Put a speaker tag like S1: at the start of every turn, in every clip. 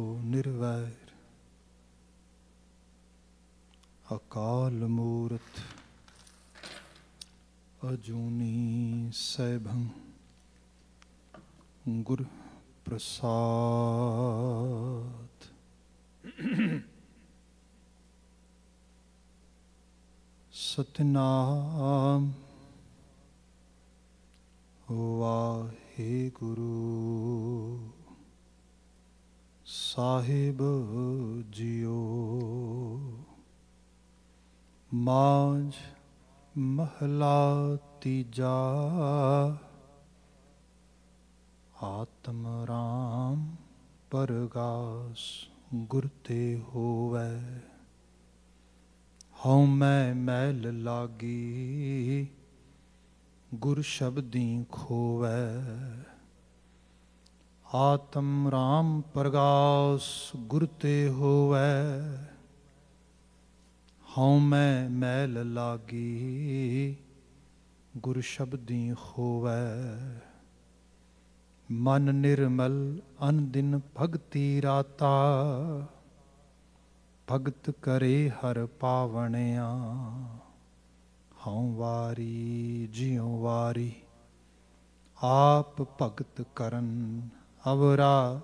S1: ਨਿਰਵੈਰ ਅਕਾਲ ਮੂਰਤ ਅਜੂਨੀ ਸੈਭੰ ਗੁਰ ਪ੍ਰਸਾਦ ਸਤਨਾਮ ਵਾਹਿਗੁਰੂ ਸਾਹਿਬ ਜਿਉ ਮਾਂਜ ਮਹਲਾ ਤੀਜਾ ਆਤਮ ਰਾਮ ਪਰਗਾਸ ਗੁਰ ਤੇ ਹੋਵੇ ਹਉ ਮੈਂ ਮੈਲ ਲਾਗੀ ਗੁਰ ਸ਼ਬਦੀ ਖੋਵੇ ਆਤਮ ਰਾਮ ਪ੍ਰਗਾਸ ਗੁਰ ਤੇ ਹੋਵੇ ਹਉ ਮੈਂ ਮੈਲ ਲਾਗੀ ਗੁਰ ਸ਼ਬਦੀ ਹੋਵੇ ਮਨ ਨਿਰਮਲ ਅਨ ਦਿਨ ਭਗਤੀ ਰਾਤਾ ਭਗਤ ਕਰੇ ਹਰ ਪਾਵਣਿਆ ਹਉ ਵਾਰੀ ਜਿਉ ਵਾਰੀ ਆਪ ਭਗਤ ਕਰਨ ਅਵਰਾ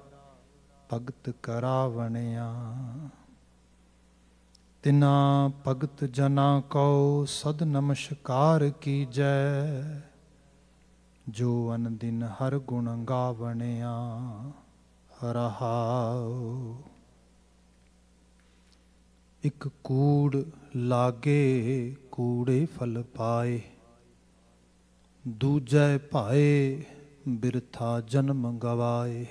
S1: ਭਗਤ ਕਰਾਵਣਿਆ ਤਿਨਾ ਭਗਤ ਜਨਾ ਕਉ ਸਦ ਨਮਸਕਾਰ ਕੀਜੈ ਜੋ ਅਨ ਦਿਨ ਹਰ ਗੁਣ ਗਾਵਣਿਆ ਰਹਾਉ ਇਕ ਕੂੜ ਲਾਗੇ ਕੂੜੇ ਫਲ ਪਾਏ ਦੂਜੈ ਭਾਏ ਬਿਰਥਾ ਜਨਮ ਗਵਾਏ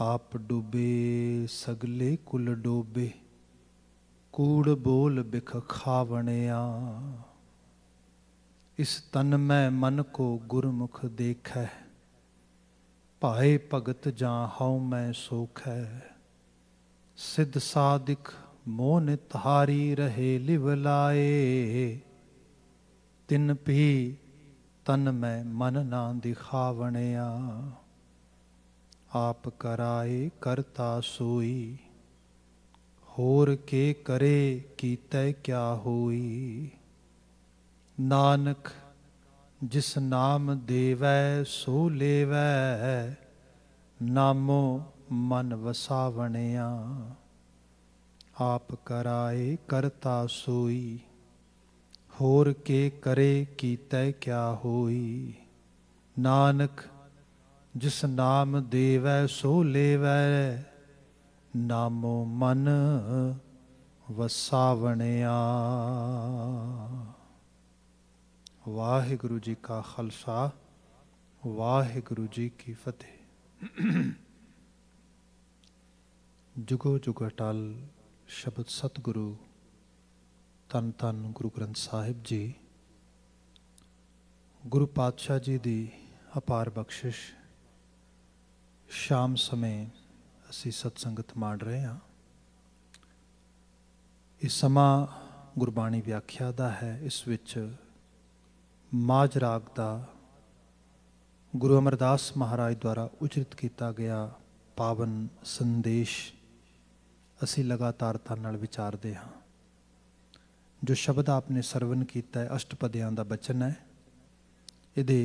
S1: ਆਪ ਡੁਬੇ ਸਗਲੇ ਕੁਲ ਡੋਬੇ ਕੂੜ ਬੋਲ ਬਿਖ ਖਾਵਣਿਆ ਇਸ ਤਨ ਮੈਂ ਮਨ ਕੋ ਗੁਰਮੁਖ ਦੇਖੈ ਭਾਏ ਭਗਤ ਜਾਂ ਹਉ ਮੈਂ ਸੋਖੈ ਸਿਧ ਸਾਧਿਕ ਮੋਹ ਨਿਤਹਾਰੀ ਰਹੇ ਲਿਵ ਲਾਏ ਤਿਨ ਭੀ ਤਨ ਮੈਂ ਮਨ ਨਾ ਦਿਖਾਵਣਿਆ ਆਪ ਕਰਾਏ ਕਰਤਾ ਸੋਈ ਹੋਰ ਕੇ ਕਰੇ ਕੀਤਾ ਕਿਆ ਹੋਈ ਨਾਨਕ ਜਿਸ ਨਾਮ ਦੇਵੈ ਸੋ ਲੇਵੈ ਨਾਮੋ ਮਨ ਵਸਾਵਣਿਆ ਆਪ ਕਰਾਏ ਕਰਤਾ ਸੋਈ ਹੋਰ ਕੇ ਕਰੇ ਕੀਤਾ ਕਿਆ ਹੋਈ ਨਾਨਕ ਜਿਸ ਨਾਮ ਦੇਵੈ ਸੋ ਲੇਵੈ ਨਾਮੋ ਮਨ ਵਸਾਵਣਿਆ ਵਾਹਿਗੁਰੂ ਜੀ ਕਾ ਖਾਲਸਾ ਵਾਹਿਗੁਰੂ ਜੀ ਕੀ ਫਤਿਹ ਜੁਗੋ ਜੁਗਟਲ ਸ਼ਬਦ ਸਤਗੁਰੂ ਤਨ ਤਨ ਗੁਰੂ ਗ੍ਰੰਥ ਸਾਹਿਬ ਜੀ ਗੁਰੂ ਪਾਤਸ਼ਾਹ ਜੀ ਦੀ ਅਪਾਰ ਬਖਸ਼ਿਸ਼ ਸ਼ਾਮ ਸਮੇਂ ਅਸੀਂ ਸਤਸੰਗਤ ਮਾਣ ਰਹੇ ਹਾਂ ਇਸ ਸਮਾਂ ਗੁਰਬਾਣੀ ਵਿਆਖਿਆ ਦਾ ਹੈ ਇਸ ਵਿੱਚ ਮਾਜ ਰਾਗ ਦਾ ਗੁਰੂ ਅਮਰਦਾਸ ਮਹਾਰਾਜ ਦੁਆਰਾ ਉਚਰਿਤ ਕੀਤਾ ਗਿਆ ਪਾਵਨ ਸੰਦੇਸ਼ ਅਸੀਂ ਲਗਾਤਾਰ ਤਾਂ ਨਾਲ ਵਿਚਾਰਦੇ ਹਾਂ ਜੋ ਸ਼ਬਦ ਆਪਨੇ ਸਰਵਨ ਕੀਤਾ ਹੈ ਅਸ਼ਟਪਦਿਆਂ ਦਾ ਬਚਨ ਹੈ ਇਹਦੇ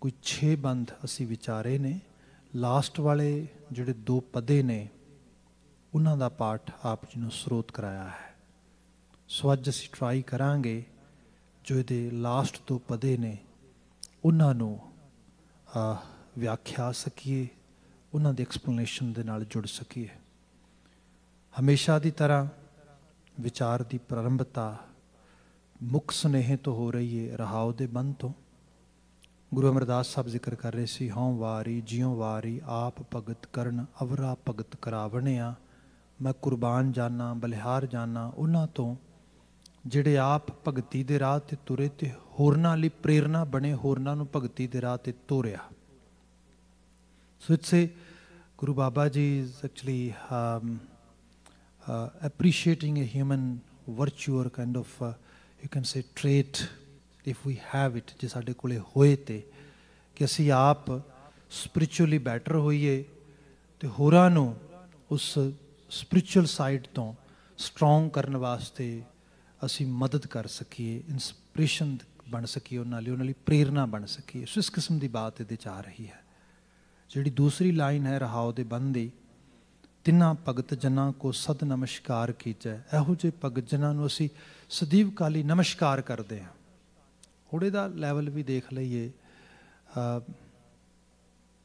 S1: ਕੋਈ 6 ਬੰਦ ਅਸੀਂ ਵਿਚਾਰੇ ਨੇ ਲਾਸਟ ਵਾਲੇ ਜਿਹੜੇ ਦੋ ਪਦੇ ਨੇ ਉਹਨਾਂ ਦਾ ਪਾਠ ਆਪ ਜੀ ਨੂੰ ਸਰੋਤ ਕਰਾਇਆ ਹੈ ਸੋ ਅੱਜ ਅਸੀਂ ਟਰਾਈ ਕਰਾਂਗੇ ਜੋ ਇਹਦੇ ਲਾਸਟ ਦੋ ਪਦੇ ਨੇ ਉਹਨਾਂ ਨੂੰ ਆ ਵਿਆਖਿਆ ਸਕੀਏ ਉਹਨਾਂ ਦੇ ਐਕਸਪਲੇਨੇਸ਼ਨ ਦੇ ਨਾਲ ਜੁੜ ਸਕੀਏ ਹਮੇਸ਼ਾ ਦੀ ਤਰ੍ਹਾਂ ਵਿਚਾਰ ਦੀ ਪ੍ਰਾਰੰਭਤਾ ਮੁਖ ਸੁਨੇਹੇ ਤੋਂ ਹੋ ਰਹੀ ਹੈ ਰਹਾਉ ਦੇ ਬੰਦ ਤੋਂ ਗੁਰੂ ਅਮਰਦਾਸ ਸਾਹਿਬ ਜ਼ਿਕਰ ਕਰ ਰਹੇ ਸੀ ਹਉ ਵਾਰੀ ਜਿਉ ਵਾਰੀ ਆਪ ਭਗਤ ਕਰਨ ਅਵਰਾ ਭਗਤ ਕਰਾਵਣਿਆ ਮੈਂ ਕੁਰਬਾਨ ਜਾਨਾ ਬਲਿਹਾਰ ਜਾਨਾ ਉਹਨਾਂ ਤੋਂ ਜਿਹੜੇ ਆਪ ਭਗਤੀ ਦੇ ਰਾਹ ਤੇ ਤੁਰੇ ਤੇ ਹੋਰਨਾਂ ਲਈ ਪ੍ਰੇਰਣਾ ਬਣੇ ਹੋਰਨਾਂ ਨੂੰ ਭਗਤੀ ਦੇ ਰਾਹ ਤੇ ਤੋਰਿਆ so it's Guru Baba ji is actually uh, appreciating a human virtue or kind of uh, you can say trait if we have it ਜੇ ਸਾਡੇ ਕੋਲੇ ਹੋਏ ਤੇ ਕਿ ਅਸੀਂ ਆਪ ਸਪਿਰਚੁਅਲੀ ਬੈਟਰ ਹੋਈਏ ਤੇ ਹੋਰਾਂ ਨੂੰ ਉਸ ਸਪਿਰਚੁਅਲ ਸਾਈਡ ਤੋਂ ਸਟਰੋਂਗ ਕਰਨ ਵਾਸਤੇ ਅਸੀਂ ਮਦਦ ਕਰ ਸਕੀਏ ਇਨਸਪੀਰੇਸ਼ਨ ਬਣ ਸਕੀਏ ਉਹਨਾਂ ਲਈ ਉਹਨਾਂ ਲਈ ਪ੍ਰੇਰਣਾ ਬਣ ਸਕੀਏ ਸੋ ਇਸ ਕਿਸਮ ਦੀ ਬਾਤ ਇਹਦੇ ਚ ਆ ਰਹੀ ਹੈ ਜਿਹੜੀ ਦੂਸਰੀ ਲਾਈਨ ਹੈ ਰਹਾਉ ਦੇ ਬੰਦੇ ਤਿੰਨਾ ਭਗਤ ਜਨਾਂ ਕੋ ਸਦ ਨਮਸਕਾਰ ਕੀਤਾ ਇਹੋ ਜੇ ਭਗਤ ਜਨਾਂ ਨੂੰ ਅਸੀਂ ਸਦੀਵ ਕਾਲੀ ਨਮਸਕਾਰ ਕਰਦੇ ਹਾਂ ਹੁੜੇ ਦਾ ਲੈਵਲ ਵੀ ਦੇਖ ਲਈਏ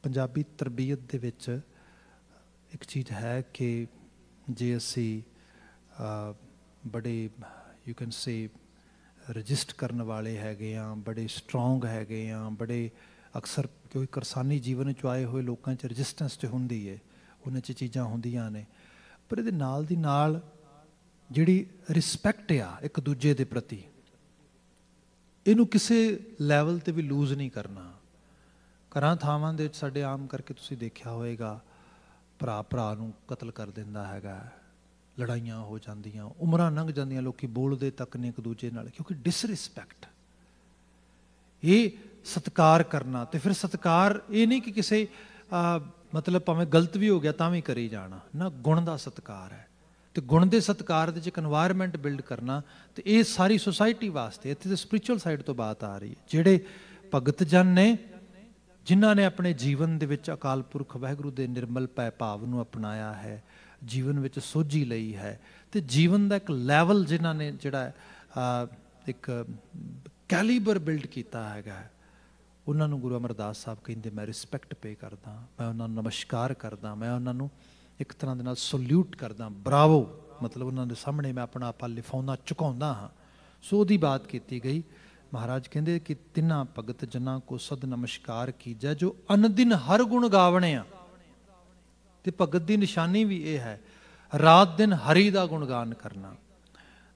S1: ਪੰਜਾਬੀ ਤਰਬੀਅਤ ਦੇ ਵਿੱਚ ਇੱਕ ਚੀਜ਼ ਹੈ ਕਿ ਜੇ ਅਸੀਂ ਬੜੇ ਯੂ ਕੈਨ ਸੇ ਰਜਿਸਟਰ ਕਰਨ ਵਾਲੇ ਹੈਗੇ ਆ ਬੜੇ ਸਟਰੋਂਗ ਹੈਗੇ ਆ ਬੜੇ ਅਕਸਰ ਕਿਉਂਕਿ ਕਰਸਾਨੀ ਜੀਵਨ ਚ ਆਏ ਹੋਏ ਲੋਕਾਂ ਚ ਰੈਜ਼ਿਸਟੈਂਸ ਤੇ ਹੁੰਦੀ ਹੈ ਉਹਨਾਂ 'ਚ ਚੀਜ਼ਾਂ ਹੁੰਦੀਆਂ ਨੇ ਪਰ ਇਹਦੇ ਨਾਲ ਦੀ ਨਾਲ ਜਿਹੜੀ ਰਿਸਪੈਕਟ ਆ ਇੱਕ ਦੂਜੇ ਦੇ ਪ੍ਰਤੀ ਇਹਨੂੰ ਕਿਸੇ ਲੈਵਲ ਤੇ ਵੀ ਲੂਜ਼ ਨਹੀਂ ਕਰਨਾ ਘਰਾਂ ਥਾਵਾਂ ਦੇ ਸਾਡੇ ਆਮ ਕਰਕੇ ਤੁਸੀਂ ਦੇਖਿਆ ਹੋਵੇਗਾ ਭਰਾ ਭਰਾ ਨੂੰ ਕਤਲ ਕਰ ਦਿੰਦਾ ਹੈਗਾ ਲੜਾਈਆਂ ਹੋ ਜਾਂਦੀਆਂ ਉਮਰਾਂ ਲੰਘ ਜਾਂਦੀਆਂ ਲੋਕੀ ਬੋਲਦੇ ਤੱਕ ਨਹੀਂ ਇੱਕ ਦੂਜੇ ਨਾਲ ਕਿਉਂਕਿ ਡਿਸਰਿਸਪੈਕਟ ਇਹ ਸਤਕਾਰ ਕਰਨਾ ਤੇ ਫਿਰ ਸਤਕਾਰ ਇਹ ਨਹੀਂ ਕਿ ਕਿਸੇ ਮਤਲਬ ਭਾਵੇਂ ਗਲਤ ਵੀ ਹੋ ਗਿਆ ਤਾਂ ਵੀ ਕਰੀ ਜਾਣਾ ਨਾ ਗੁਣ ਦਾ ਸਤਕਾਰ ਹੈ ਤੇ ਗੁਣ ਦੇ ਸਤਕਾਰ ਦੇ ਵਿੱਚ ਇੱਕ এনवायरमेंट ਬਿਲਡ ਕਰਨਾ ਤੇ ਇਹ ਸਾਰੀ ਸੋਸਾਇਟੀ ਵਾਸਤੇ ਇੱਥੇ ਤੇ ਸਪਿਰਚੁਅਲ ਸਾਈਡ ਤੋਂ ਬਾਤ ਆ ਰਹੀ ਹੈ ਜਿਹੜੇ ਭਗਤ ਜਨ ਨੇ ਜਿਨ੍ਹਾਂ ਨੇ ਆਪਣੇ ਜੀਵਨ ਦੇ ਵਿੱਚ ਅਕਾਲ ਪੁਰਖ ਵਾਹਿਗੁਰੂ ਦੇ ਨਿਰਮਲ ਪੈ ਭਾਵ ਨੂੰ ਅਪਣਾਇਆ ਹੈ ਜੀਵਨ ਵਿੱਚ ਸੋਝੀ ਲਈ ਹੈ ਤੇ ਜੀਵਨ ਦਾ ਇੱਕ ਲੈਵਲ ਜਿਨ੍ਹਾਂ ਨੇ ਜਿਹੜਾ ਇੱਕ ਕੈਲੀਬਰ ਬਿਲਡ ਕੀਤਾ ਹੈਗਾ ਉਹਨਾਂ ਨੂੰ ਗੁਰੂ ਅਮਰਦਾਸ ਸਾਹਿਬ ਕਹਿੰਦੇ ਮੈਂ ਰਿਸਪੈਕਟ ਪੇ ਕਰਦਾ ਮੈਂ ਉਹਨਾਂ ਨੂੰ ਨਮਸਕਾਰ ਕਰਦਾ ਮੈਂ ਉਹਨਾਂ ਨੂੰ ਇੱਕ ਤਰ੍ਹਾਂ ਦੇ ਨਾਲ ਸਲੂਟ ਕਰਦਾ ਬਰਾਵੋ ਮਤਲਬ ਉਹਨਾਂ ਦੇ ਸਾਹਮਣੇ ਮੈਂ ਆਪਣਾ ਆਪਾ ਲਿਫਾਉਣਾ ਚੁਕਾਉਂਦਾ ਹਾਂ ਸੋ ਉਹਦੀ ਬਾਤ ਕੀਤੀ ਗਈ ਮਹਾਰਾਜ ਕਹਿੰਦੇ ਕਿ ਤਿੰਨਾ ਭਗਤ ਜਨਾਂ ਕੋ ਸਦ ਨਮਸਕਾਰ ਕੀਜੈ ਜੋ ਅਨਦਿਨ ਹਰ ਗੁਣ ਗਾਵਣੇ ਆ ਤੇ ਭਗਤ ਦੀ ਨਿਸ਼ਾਨੀ ਵੀ ਇਹ ਹੈ ਰਾਤ ਦਿਨ ਹਰੀ ਦਾ ਗੁਣ ਗਾਣ ਕਰਨਾ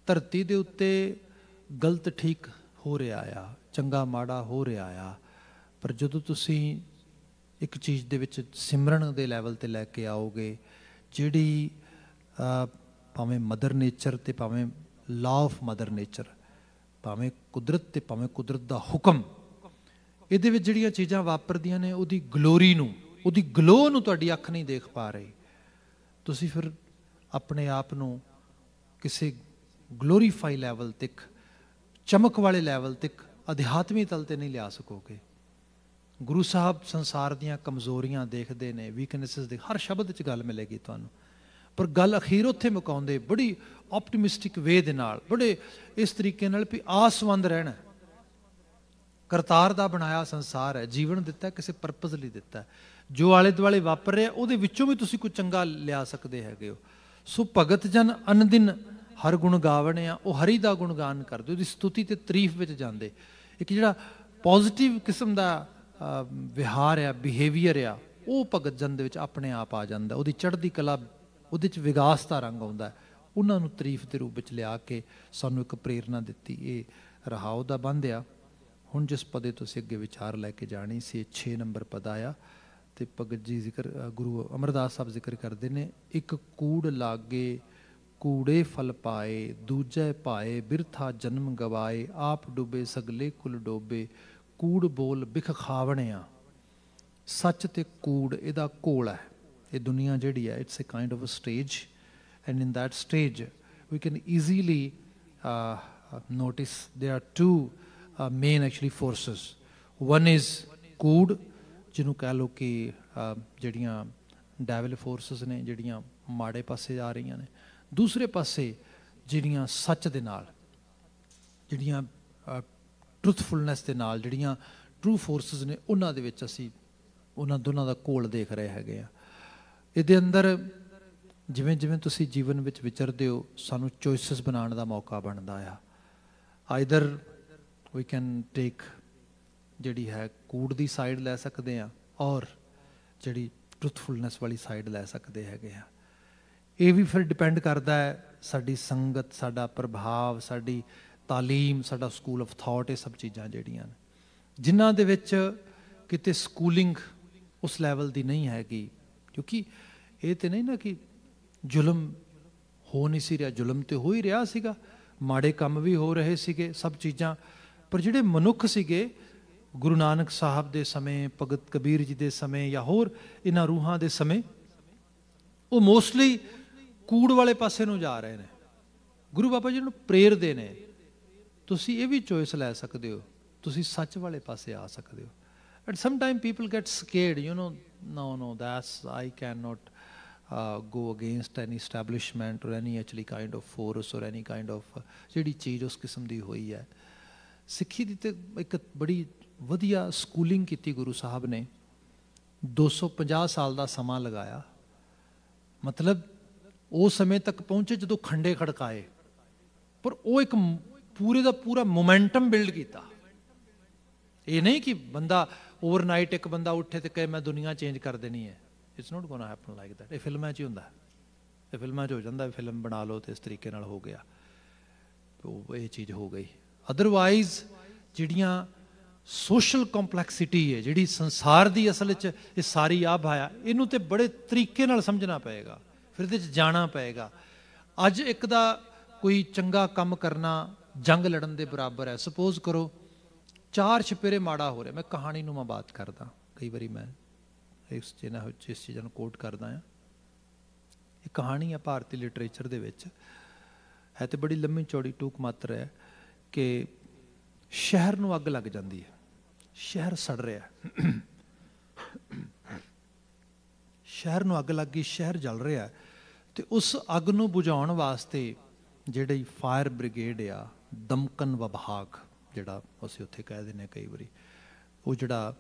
S1: ਧਰਤੀ ਦੇ ਉੱਤੇ ਗਲਤ ਠੀਕ ਹੋ ਰਿਹਾ ਆ ਚੰਗਾ ਮਾੜਾ ਹੋ ਰਿਹਾ ਆ ਪਰ ਜਦੋਂ ਤੁਸੀਂ ਇੱਕ ਚੀਜ਼ ਦੇ ਵਿੱਚ ਸਿਮਰਨ ਦੇ ਲੈਵਲ ਤੇ ਲੈ ਕੇ ਆਓਗੇ ਜਿਹੜੀ ਭਾਵੇਂ ਮਦਰ ਨੇਚਰ ਤੇ ਭਾਵੇਂ ਲਾਅ ਆਫ ਮਦਰ ਨੇਚਰ ਭਾਵੇਂ ਕੁਦਰਤ ਤੇ ਭਾਵੇਂ ਕੁਦਰਤ ਦਾ ਹੁਕਮ ਇਹਦੇ ਵਿੱਚ ਜਿਹੜੀਆਂ ਚੀਜ਼ਾਂ ਵਾਪਰਦੀਆਂ ਨੇ ਉਹਦੀ ਗਲੋਰੀ ਨੂੰ ਉਹਦੀ ਗਲੋ ਨੂੰ ਤੁਹਾਡੀ ਅੱਖ ਨਹੀਂ ਦੇਖ ਪਾ ਰਹੀ ਤੁਸੀਂ ਫਿਰ ਆਪਣੇ ਆਪ ਨੂੰ ਕਿਸੇ ਗਲੋਰੀਫਾਈ ਲੈਵਲ ਤੱਕ ਚਮਕ ਵਾਲੇ ਲੈਵਲ ਤੱਕ ਅਧਿਆਤਮੀ ਤਲ ਤੇ ਨਹੀਂ ਲਿਆ ਸਕੋਗੇ ਗੁਰੂ ਸਾਹਿਬ ਸੰਸਾਰ ਦੀਆਂ ਕਮਜ਼ੋਰੀਆਂ ਦੇਖਦੇ ਨੇ ਵੀਕਨੈਸਸ ਦੇ ਹਰ ਸ਼ਬਦ 'ਚ ਗੱਲ ਮਿਲੇਗੀ ਤੁਹਾਨੂੰ ਪਰ ਗੱਲ ਅਖੀਰ ਉੱਥੇ ਮੁਕਾਉਂਦੇ ਬੜੀ ਆਪਟੀਮਿਸਟਿਕ ਵੇ ਦੇ ਨਾਲ ਬੜੇ ਇਸ ਤਰੀਕੇ ਨਾਲ ਵੀ ਆਸਵੰਦ ਰਹਿਣਾ ਕਰਤਾਰ ਦਾ ਬਣਾਇਆ ਸੰਸਾਰ ਹੈ ਜੀਵਨ ਦਿੱਤਾ ਕਿਸੇ ਪਰਪਸ ਲਈ ਦਿੱਤਾ ਜੋ ਆਲੇ ਦੁਆਲੇ ਵਾਪਰ ਰਿਹਾ ਉਹਦੇ ਵਿੱਚੋਂ ਵੀ ਤੁਸੀਂ ਕੋਈ ਚੰਗਾ ਲਿਆ ਸਕਦੇ ਹੈਗੇ ਹੋ ਸੋ ਭਗਤ ਜਨ ਅਨੰਦਿਨ ਹਰ ਗੁਣ ਗਾਵਣੇ ਆ ਉਹ ਹਰੀ ਦਾ ਗੁਣ ਗਾਨ ਕਰਦੇ ਉਹਦੀ ਸਤੁਤੀ ਤੇ ਤਾਰੀਫ ਵਿੱਚ ਜਾਂਦੇ ਇੱਕ ਜਿਹੜਾ ਪੋਜ਼ਿਟਿਵ ਕਿਸਮ ਦਾ ਵਿਹਾਰ ਆ ਬਿਹੇਵੀਅਰ ਆ ਉਹ ਭਗਤ ਜਨ ਦੇ ਵਿੱਚ ਆਪਣੇ ਆਪ ਆ ਜਾਂਦਾ ਉਹਦੀ ਚੜ੍ਹਦੀ ਕਲਾ ਉਹਦੇ ਵਿੱਚ ਵਿਗਾਸ ਦਾ ਰੰਗ ਆਉਂਦਾ ਉਹਨਾਂ ਨੂੰ ਤਾਰੀਫ ਦੇ ਰੂਪ ਵਿੱਚ ਲਿਆ ਕੇ ਸਾਨੂੰ ਇੱਕ ਪ੍ਰੇਰਣਾ ਦਿੱਤੀ ਇਹ ਰਹਾਉ ਦਾ ਬੰਦ ਆ ਹੁਣ ਜਿਸ ਪਦੇ ਤੁਸੀਂ ਅੱਗੇ ਵਿਚਾਰ ਲੈ ਕੇ ਜਾਣੀ ਸੀ 6 ਨੰਬਰ ਪਦ ਆਇਆ ਤੇ ਭਗਤ ਜੀ ਜ਼ਿਕਰ ਗੁਰੂ ਅਮਰਦਾਸ ਸਾਹਿਬ ਜ਼ਿਕਰ ਕਰਦੇ ਨੇ ਇੱਕ ਕੂੜ ਲਾਗੇ ਕੂੜੇ ਫਲ ਪਾਏ ਦੂਜੇ ਪਾਏ ਬਿਰਥਾ ਜਨਮ ਗਵਾਏ ਆਪ ਡੁੱਬੇ ਸਗਲੇ ਕੁਲ ਡੋਬੇ ਕੂੜ ਬੋਲ ਬਿਖ ਖਾਵਣਿਆ ਸੱਚ ਤੇ ਕੂੜ ਇਹਦਾ ਕੋਲ ਹੈ ਇਹ ਦੁਨੀਆ ਜਿਹੜੀ ਹੈ it's a kind of a stage and in that stage we can easily notice there there are main actually forces one is ਕੂੜ ਜਿਹਨੂੰ ਕਹ ਲੋ ਕਿ ਜਿਹੜੀਆਂ ਡੈਵਲ ਫੋਰਸਸ ਨੇ ਜਿਹੜੀਆਂ ਮਾੜੇ ਪਾਸੇ ਆ ਰਹੀਆਂ ਨੇ ਦੂਸਰੇ ਪਾਸੇ ਜਿਹੜੀਆਂ ਸੱਚ ਦੇ ਨਾਲ ਜਿਹੜੀਆਂ ਟਰੂਥਫੁਲਨੈਸ ਦੇ ਨਾਲ ਜਿਹੜੀਆਂ ਟਰੂ ਫੋਰਸਸ ਨੇ ਉਹਨਾਂ ਦੇ ਵਿੱਚ ਅਸੀਂ ਉਹਨਾਂ ਦੋਨਾਂ ਦਾ ਕੋਲ ਦੇਖ ਰਹੇ ਹੈਗੇ ਆ ਇਹਦੇ ਅੰਦਰ ਜਿਵੇਂ ਜਿਵੇਂ ਤੁਸੀਂ ਜੀਵਨ ਵਿੱਚ ਵਿਚਰਦੇ ਹੋ ਸਾਨੂੰ ਚੋਇਸਸ ਬਣਾਉਣ ਦਾ ਮੌਕਾ ਬਣਦਾ ਆ ਆਈਦਰ ਵੀ ਕੈਨ ਟੇਕ ਜਿਹੜੀ ਹੈ ਕੂੜ ਦੀ ਸਾਈਡ ਲੈ ਸਕਦੇ ਆ ਔਰ ਜਿਹੜੀ ਟਰੂਥਫੁਲਨੈਸ ਵਾਲੀ ਸਾਈਡ ਲੈ ਸਕਦੇ ਹੈਗੇ ਆ ਇਹ ਵੀ ਫਿਰ ਡਿਪੈਂਡ ਕਰਦਾ ਹੈ ਸਾਡੀ ਸੰਗਤ ਸਾਡਾ ਪ੍ਰਭਾਵ ਸਾਡੀ ਤਾਲੀਮ ਸਾਡਾ ਸਕੂਲ ਆਫ ਥਾਟ ਇਹ ਸਭ ਚੀਜ਼ਾਂ ਜਿਹੜੀਆਂ ਨੇ ਜਿਨ੍ਹਾਂ ਦੇ ਵਿੱਚ ਕਿਤੇ ਸਕੂਲਿੰਗ ਉਸ ਲੈਵਲ ਦੀ ਨਹੀਂ ਹੈਗੀ ਕਿਉਂਕਿ ਇਹ ਤੇ ਨਹੀਂ ਨਾ ਕਿ ਜ਼ੁਲਮ ਹੋ ਨਹੀਂ ਸੀ ਰਿਹਾ ਜ਼ੁਲਮ ਤੇ ਹੋ ਹੀ ਰਿਹਾ ਸੀਗਾ ਮਾੜੇ ਕੰਮ ਵੀ ਹੋ ਰਹੇ ਸੀਗੇ ਸਭ ਚੀਜ਼ਾਂ ਪਰ ਜਿਹੜੇ ਮਨੁੱਖ ਸੀਗੇ ਗੁਰੂ ਨਾਨਕ ਸਾਹਿਬ ਦੇ ਸਮੇਂ ਭਗਤ ਕਬੀਰ ਜੀ ਦੇ ਸਮੇਂ ਜਾਂ ਹੋਰ ਇਹਨਾਂ ਰੂਹਾਂ ਦੇ ਸਮੇਂ ਉਹ ਮੋਸਟਲੀ ਕੂੜ ਵਾਲੇ ਪਾਸੇ ਨੂੰ ਜਾ ਰਹੇ ਨੇ ਗੁਰੂ ਬਾਬਾ ਜੀ ਨੂੰ ਪ੍ਰੇਰਦੇ ਨੇ ਤੁਸੀਂ ਇਹ ਵੀ ਚੋਇਸ ਲੈ ਸਕਦੇ ਹੋ ਤੁਸੀਂ ਸੱਚ ਵਾਲੇ ਪਾਸੇ ਆ ਸਕਦੇ ਹੋ at some time people get scared you know no no that's I can not go against any establishment or any actually kind of force or any kind of ਜਿਹੜੀ ਚੀਜ਼ ਉਸ ਕਿਸਮ ਦੀ ਹੋਈ ਹੈ ਸਿੱਖੀ ਦੀ ਤੇ ਇੱਕ ਬੜੀ ਵਧੀਆ ਸਕੂਲਿੰਗ ਕੀਤੀ ਗੁਰੂ ਸਾਹਿਬ ਨੇ 250 ਸਾਲ ਦਾ ਸਮਾਂ ਲਗਾਇਆ ਮਤਲਬ ਉਹ ਸਮੇਂ ਤੱਕ ਪਹੁੰਚੇ ਜਦੋਂ ਖੰਡੇ ਖੜਕਾਏ ਪਰ ਉਹ ਇੱਕ ਪੂਰੇ ਦਾ ਪੂਰਾ ਮੋਮੈਂਟਮ ਬਿਲਡ ਕੀਤਾ ਇਹ ਨਹੀਂ ਕਿ ਬੰਦਾ ਓਵਰਨਾਈਟ ਇੱਕ ਬੰਦਾ ਉੱਠੇ ਤੇ ਕਹੇ ਮੈਂ ਦੁਨੀਆ ਚੇਂਜ ਕਰ ਦੇਣੀ ਹੈ it's not gonna happen like that ਇਹ ਫਿਲਮਾਂ 'ਚ ਹੀ ਹੁੰਦਾ ਇਹ ਫਿਲਮਾਂ 'ਚ ਹੋ ਜਾਂਦਾ ਫਿਲਮ ਬਣਾ ਲਓ ਤੇ ਇਸ ਤਰੀਕੇ ਨਾਲ ਹੋ ਗਿਆ ਉਹ ਇਹ ਚੀਜ਼ ਹੋ ਗਈ ਅਦਰਵਾਈਜ਼ ਜਿਹੜੀਆਂ ਸੋਸ਼ਲ ਕੰਪਲੈਕਸਿਟੀ ਹੈ ਜਿਹੜੀ ਸੰਸਾਰ ਦੀ ਅਸਲ ਵਿੱਚ ਇਹ ਸਾਰੀ ਆ ਭਾਇਆ ਇਹਨੂੰ ਤੇ ਬੜੇ ਤਰੀਕੇ ਨਾਲ ਸਮਝਣਾ ਪਏਗਾ ਫਿਰ ਇਹਦੇ 'ਚ ਜਾਣਾ ਪਏਗਾ ਅੱਜ ਇੱਕ ਦਾ ਕੋਈ ਚੰਗਾ ਕੰਮ ਕਰਨਾ ਜੰਗ ਲੜਨ ਦੇ ਬਰਾਬਰ ਹੈ ਸੁਪੋਜ਼ ਕਰੋ ਚਾਰ ਛਪੇਰੇ ਮਾੜਾ ਹੋ ਰਿਹਾ ਮੈਂ ਕਹਾਣੀ ਨੂੰ ਮੈਂ ਬਾਤ ਕਰਦਾ ਕਈ ਵਾਰੀ ਮੈਂ ਇਸ ਜਿਹਨਾਂ ਵਿੱਚ ਇਸ ਚੀਜ਼ਾਂ ਨੂੰ ਕੋਟ ਕਰਦਾ ਆ ਇਹ ਕਹਾਣੀ ਆ ਭਾਰਤੀ ਲਿਟਰੇਚਰ ਦੇ ਵਿੱਚ ਹੈ ਤੇ ਬੜੀ ਲੰਮੀ ਚੌੜੀ ਟੂਕ ਮਾਤਰ ਹੈ ਕਿ ਸ਼ਹਿਰ ਨੂੰ ਅੱਗ ਲੱਗ ਜਾਂਦੀ ਹੈ ਸ਼ਹਿਰ ਸੜ ਰਿਹਾ ਹੈ ਸ਼ਹਿਰ ਨੂੰ ਅੱਗ ਲੱਗੀ ਸ਼ਹਿਰ ਜਲ ਰਿਹਾ ਤੇ ਉਸ ਅੱਗ ਨੂੰ ਬੁਝਾਉਣ ਵਾਸਤੇ ਜਿਹੜੀ ਫਾਇਰ ਬ੍ਰਿਗੇਡ ਆ ਦਮਕਨ ਵਿਭਾਗ ਜਿਹੜਾ ਅਸੀਂ ਉੱਥੇ ਕਹਿ ਦਿੰਨੇ ਕਈ ਵਾਰੀ ਉਹ ਜਿਹੜਾ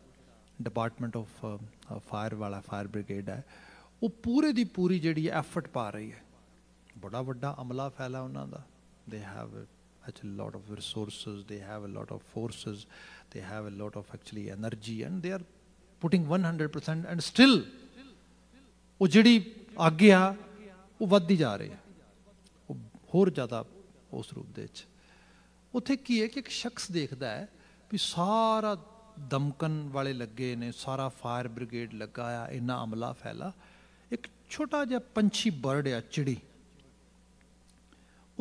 S1: ਡਿਪਾਰਟਮੈਂਟ ਆਫ ਫਾਇਰ ਵਾਲਾ ਫਾਇਰ ਬ੍ਰਿਗੇਡ ਹੈ ਉਹ ਪੂਰੇ ਦੀ ਪੂਰੀ ਜਿਹੜੀ ਐਫਰਟ ਪਾ ਰਹੀ ਹੈ ਬੜਾ ਵੱਡਾ ਅਮਲਾ ਫੈਲਾ ਉਹਨਾਂ ਦਾ they have actually lot of resources they have a lot of forces they have a lot of actually energy and they are putting 100% and still ਉਹ ਜਿਹੜੀ ਆਗਿਆ ਆ ਉਹ ਵੱਧਦੀ ਜਾ ਰਹੀ ਹੈ ਉਹ ਹੋਰ ਜ਼ਿਆਦਾ ਉਸ ਰੂਪ ਦੇ ਵਿੱਚ ਉੱਥੇ ਕੀ ਹੈ ਕਿ ਇੱਕ ਸ਼ਖਸ ਦੇਖਦਾ ਹੈ ਵੀ ਸਾਰਾ ਦਮਕਨ ਵਾਲੇ ਲੱਗੇ ਨੇ ਸਾਰਾ ਫਾਇਰ ਬ੍ਰਿਗੇਡ ਲੱਗਾ ਆ ਇੰਨਾ ਅਮਲਾ ਫੈਲਾ ਇੱਕ ਛੋਟਾ ਜਿਹਾ ਪੰਛੀ ਬਰਡ ਆ ਚਿੜੀ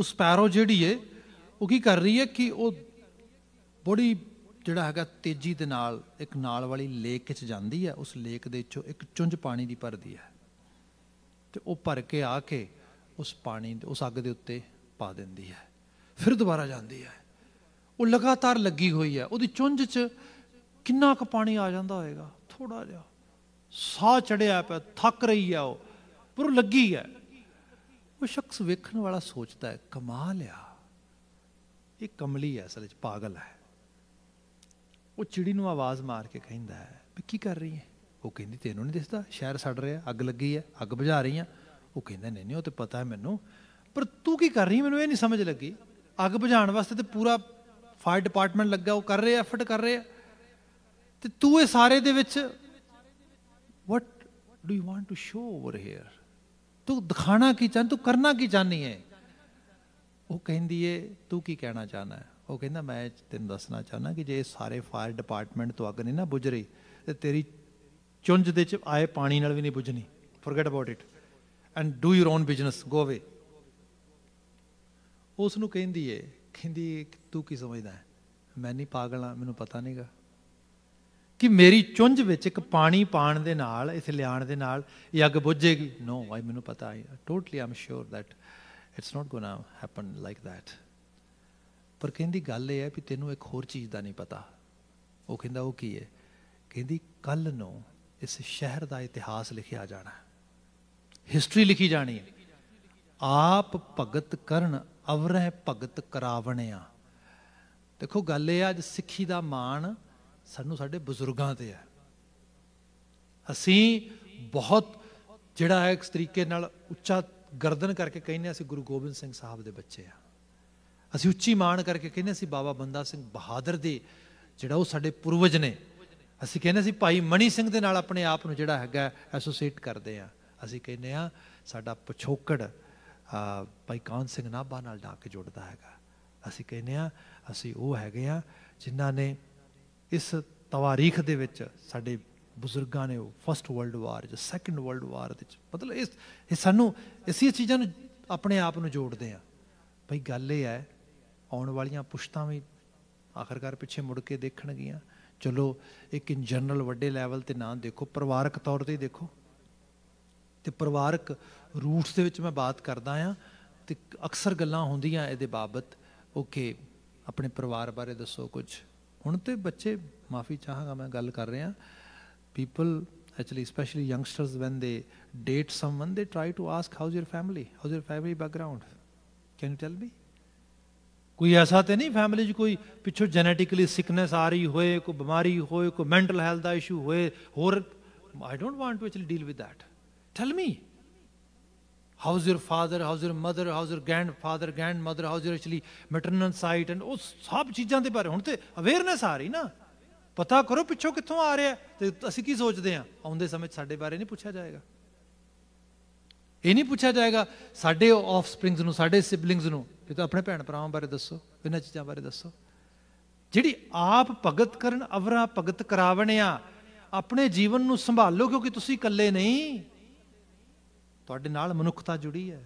S1: ਉਸ ਪੈਰੋ ਜਿਹੜੀ ਏ ਉਹ ਕੀ ਕਰ ਰਹੀ ਹੈ ਕਿ ਉਹ ਬੜੀ ਜਿਹੜਾ ਹੈਗਾ ਤੇਜ਼ੀ ਦੇ ਨਾਲ ਇੱਕ ਨਾਲ ਵਾਲੀ ਲੇਕ ਵਿੱਚ ਜਾਂਦੀ ਹੈ ਉਸ ਲੇਕ ਦੇ ਵਿੱਚੋਂ ਇੱਕ ਚੁੰਝ ਪਾਣੀ ਦੀ ਭਰਦੀ ਹੈ ਤੇ ਉਹ ਭਰ ਕੇ ਆ ਕੇ ਉਸ ਪਾਣੀ ਉਸ ਅੱਗ ਦੇ ਉੱਤੇ ਪਾ ਦਿੰਦੀ ਹੈ ਫਿਰ ਦੁਬਾਰਾ ਜਾਂਦੀ ਹੈ ਉਹ ਲਗਾਤਾਰ ਲੱਗੀ ਹੋਈ ਹੈ ਉਹਦੀ ਚੁੰਝ 'ਚ ਕਿੰਨਾ ਕੁ ਪਾਣੀ ਆ ਜਾਂਦਾ ਹੋਵੇਗਾ ਥੋੜਾ ਜਿਹਾ ਸਾਹ ਚੜਿਆ ਪਿਆ ਥੱਕ ਰਹੀ ਆ ਉਹ ਪਰ ਲੱਗੀ ਹੈ ਉਹ ਸ਼ਖਸ ਵੇਖਣ ਵਾਲਾ ਸੋਚਦਾ ਹੈ ਕਮਾਲ ਆ ਇਹ ਕਮਲੀ ਹੈ ਅਸਲ ਵਿੱਚ ਪਾਗਲ ਹੈ ਉਹ ਚਿੜੀ ਨੂੰ ਆਵਾਜ਼ ਮਾਰ ਕੇ ਕਹਿੰਦਾ ਹੈ ਵੀ ਕੀ ਕਰ ਰਹੀ ਹੈ ਉਹ ਕਹਿੰਦੀ ਤੈਨੂੰ ਨਹੀਂ ਦਿਸਦਾ ਸ਼ਹਿਰ ਸੜ ਰਿਹਾ ਅੱਗ ਲੱਗੀ ਹੈ ਅੱਗ ਬੁਝਾ ਰਹੀ ਆ ਉਹ ਕਹਿੰਦਾ ਨਹੀਂ ਨਹੀਂ ਉਹ ਤੇ ਪਤਾ ਹੈ ਮੈਨੂੰ ਪਰ ਤੂੰ ਕੀ ਕਰ ਰਹੀ ਮੈਨੂੰ ਇਹ ਨਹੀਂ ਸਮਝ ਲੱਗੀ ਅੱਗ ਬੁਝਾਉਣ ਵਾਸਤੇ ਤੇ ਪੂਰਾ ਫਾਇਰ ਡਿਪਾਰਟਮੈਂਟ ਲੱਗਾ ਉਹ ਕਰ ਰਹੇ ਐਫਰਟ ਕਰ ਰਹੇ ਤੇ ਤੂੰ ਇਹ ਸਾਰੇ ਦੇ ਵਿੱਚ what do you want to show over here ਤੂੰ ਦਿਖਾਣਾ ਕੀ ਚਾਹ ਤੂੰ ਕਰਨਾ ਕੀ ਚਾਹਨੀ ਹੈ ਉਹ ਕਹਿੰਦੀ ਏ ਤੂੰ ਕੀ ਕਹਿਣਾ ਚਾਹਨਾ ਹੈ ਉਹ ਕਹਿੰਦਾ ਮੈਂ ਤੈਨੂੰ ਦੱਸਣਾ ਚਾਹਨਾ ਕਿ ਜੇ ਸਾਰੇ ਫਾਇਰ ਡਿਪਾਰਟਮੈਂਟ ਤੋਂ ਅੱਗ ਨਹੀਂ ਨਾ ਬੁਝ ਰਹੀ ਤੇ ਤੇਰੀ ਚੁੰਝ ਦੇ ਚ ਆਏ ਪਾਣੀ ਨਾਲ ਵੀ ਨਹੀਂ ਬੁਝਣੀ forget about it and do your own business go away ਉਸ ਨੂੰ ਕਹਿੰਦੀ ਏ ਕਹਿੰਦੀ ਤੂੰ ਕੀ ਸਮਝਦਾ ਮੈਂ ਨਹੀਂ ਪਾਗਲ ਆ ਮੈਨੂੰ ਪਤਾ ਨਹੀਂਗਾ ਕਿ ਮੇਰੀ ਚੁੰਝ ਵਿੱਚ ਇੱਕ ਪਾਣੀ ਪਾਣ ਦੇ ਨਾਲ ਇਸ ਲਿਆਣ ਦੇ ਨਾਲ ਇਹ ਅੱਗ ਬੁੱਝੇਗੀ ਨੋ ਆਈ ਮੈਨੂੰ ਪਤਾ ਹੈ totally I'm sure that it's not gonna happen like that ਪਰ ਕਹਿੰਦੀ ਗੱਲ ਇਹ ਹੈ ਵੀ ਤੈਨੂੰ ਇੱਕ ਹੋਰ ਚੀਜ਼ ਦਾ ਨਹੀਂ ਪਤਾ ਉਹ ਕਹਿੰਦਾ ਉਹ ਕੀ ਹੈ ਕਹਿੰਦੀ ਕੱਲ ਨੂੰ ਇਸ ਸ਼ਹਿਰ ਦਾ ਇਤਿਹਾਸ ਲਿਖਿਆ ਜਾਣਾ ਹਿਸਟਰੀ ਲਿਖੀ ਜਾਣੀ ਹੈ ਆਪ ਭਗਤ ਕਰਨ ਅਵਰਹਿ ਭਗਤ ਕਰਾਵਣਿਆ ਦੇਖੋ ਗੱਲ ਇਹ ਅੱਜ ਸਿੱਖੀ ਦਾ ਮਾਣ ਸਾਨੂੰ ਸਾਡੇ ਬਜ਼ੁਰਗਾਂ ਤੇ ਹੈ ਅਸੀਂ ਬਹੁਤ ਜਿਹੜਾ ਹੈ ਇੱਕ ਤਰੀਕੇ ਨਾਲ ਉੱਚਾ ਗਰਦਨ ਕਰਕੇ ਕਹਿੰਦੇ ਅਸੀਂ ਗੁਰੂ ਗੋਬਿੰਦ ਸਿੰਘ ਸਾਹਿਬ ਦੇ ਬੱਚੇ ਆ ਅਸੀਂ ਉੱਚੀ ਮਾਣ ਕਰਕੇ ਕਹਿੰਦੇ ਅਸੀਂ ਬਾਬਾ ਬੰਦਾ ਸਿੰਘ ਬਹਾਦਰ ਦੇ ਜਿਹੜਾ ਉਹ ਸਾਡੇ ਪੂਰਵਜ ਨੇ ਅਸੀਂ ਕਹਿੰਦੇ ਅਸੀਂ ਭਾਈ ਮਣੀ ਸਿੰਘ ਦੇ ਨਾਲ ਆਪਣੇ ਆਪ ਨੂੰ ਜਿਹੜਾ ਹੈਗਾ ਐਸੋਸੀਏਟ ਕਰਦੇ ਆ ਅਸੀਂ ਕਹਿੰਦੇ ਆ ਸਾਡਾ ਪਛੋਕੜ ਭਾਈ ਕਾਨ ਸਿੰਘ ਨਾਭਾ ਨਾਲ ਡਾਕ ਕੇ ਜੁੜਦਾ ਹੈਗਾ ਅਸੀਂ ਕਹਿੰਦੇ ਆ ਅਸੀਂ ਉਹ ਹੈਗੇ ਆ ਜਿਨ੍ਹਾਂ ਨੇ ਇਸ ਤਵਾਰੀਖ ਦੇ ਵਿੱਚ ਸਾਡੇ ਬਜ਼ੁਰਗਾਂ ਨੇ ਫਸਟ ਵਰਲਡ ਵਾਰ ਜਾਂ ਸੈਕੰਡ ਵਰਲਡ ਵਾਰ ਦੇ ਵਿੱਚ ਮਤਲਬ ਇਸ ਇਹ ਸਾਨੂੰ ਅਸੀਂ ਇਹ ਚੀਜ਼ਾਂ ਨੂੰ ਆਪਣੇ ਆਪ ਨੂੰ ਜੋੜਦੇ ਆ ਭਾਈ ਗੱਲ ਇਹ ਹੈ ਆਉਣ ਵਾਲੀਆਂ ਪੁਸ਼ਤਾਂ ਵੀ ਆਖਰਕਾਰ ਪਿੱਛੇ ਮੁੜ ਕੇ ਦੇਖਣਗੀਆਂ ਚਲੋ ਇੱਕ ਇਨ ਜਨਰਲ ਵੱਡੇ ਲੈਵਲ ਤੇ ਨਾ ਦੇਖੋ ਪਰਿਵਾਰਕ ਤੌਰ ਤੇ ਦੇਖੋ ਤੇ ਪਰਿਵਾਰਕ ਰੂਟਸ ਦੇ ਵਿੱਚ ਮੈਂ ਬਾਤ ਕਰਦਾ ਆ ਤੇ ਅਕਸਰ ਗੱਲਾਂ ਹੁੰਦੀਆਂ ਇਹਦੇ ਬਾਬਤ ਓਕੇ ਆਪਣੇ ਪਰਿਵਾਰ ਬਾਰੇ ਦੱਸੋ ਕੁਝ ਹੁਣ ਤੇ ਬੱਚੇ ਮਾਫੀ ਚਾਹਾਂਗਾ ਮੈਂ ਗੱਲ ਕਰ ਰਿਹਾ people actually specially youngsters when they date someone they try to ask how's your family how's your family background can you tell me ਕੋਈ ਐਸਾ ਤੇ ਨਹੀਂ ਫੈਮਿਲੀ 'ਚ ਕੋਈ ਪਿੱਛੋਂ ਜੈਨੇਟਿਕਲੀ ਸਿਕਨੈਸ ਆ ਰਹੀ ਹੋਏ ਕੋਈ ਬਿਮਾਰੀ ਹੋਏ ਕੋਈ ਮੈਂਟਲ ਹੈਲਥ ਦਾ ਇਸ਼ੂ ਹੋਏ ਹੋਰ I don't want to actually deal with that Tell me. How's your father, how's your mother, how's your grandfather, grandmother, how's your actually maternal site and ਉਹ ਸਭ ਚੀਜ਼ਾਂ ਦੇ ਬਾਰੇ ਹੁਣ ਤੇ ਅਵੇਅਰਨੈਸ ਆ ਰਹੀ ਨਾ ਪਤਾ ਕਰੋ ਪਿੱਛੋਂ ਕਿੱਥੋਂ ਆ ਰਿਹਾ ਤੇ ਅਸੀਂ ਕੀ ਸੋਚਦੇ ਆ ਆਉਂਦੇ ਸਮੇਂ ਸਾਡੇ ਬਾਰੇ ਨਹੀਂ ਪੁੱਛਿਆ ਜਾਏਗਾ ਇਹ ਨਹੀਂ ਪੁੱਛਿਆ ਜਾਏਗਾ ਸਾਡੇ ਆਫਸਪ੍ਰਿੰਗਸ ਨੂੰ ਸਾਡੇ ਸਿਬਲਿੰਗਸ ਨੂੰ ਇਹ ਤਾਂ ਆਪਣੇ ਭੈਣ ਭਰਾਵਾਂ ਬਾਰੇ ਦੱਸੋ ਇਹਨਾਂ ਚੀਜ਼ਾਂ ਬਾਰੇ ਦੱਸੋ ਜਿਹੜੀ ਆਪ ਭਗਤ ਕਰਨ ਅਵਰਾ ਭਗਤ ਕਰਾਵਣਿਆ ਆਪਣੇ ਜੀਵਨ ਨੂੰ ਸੰਭਾਲੋ ਕਿਉਂਕਿ ਤੁਸੀਂ ਇਕੱਲੇ ਨਹੀਂ ਤੁਹਾਡੇ ਨਾਲ ਮਨੁੱਖਤਾ ਜੁੜੀ ਹੈ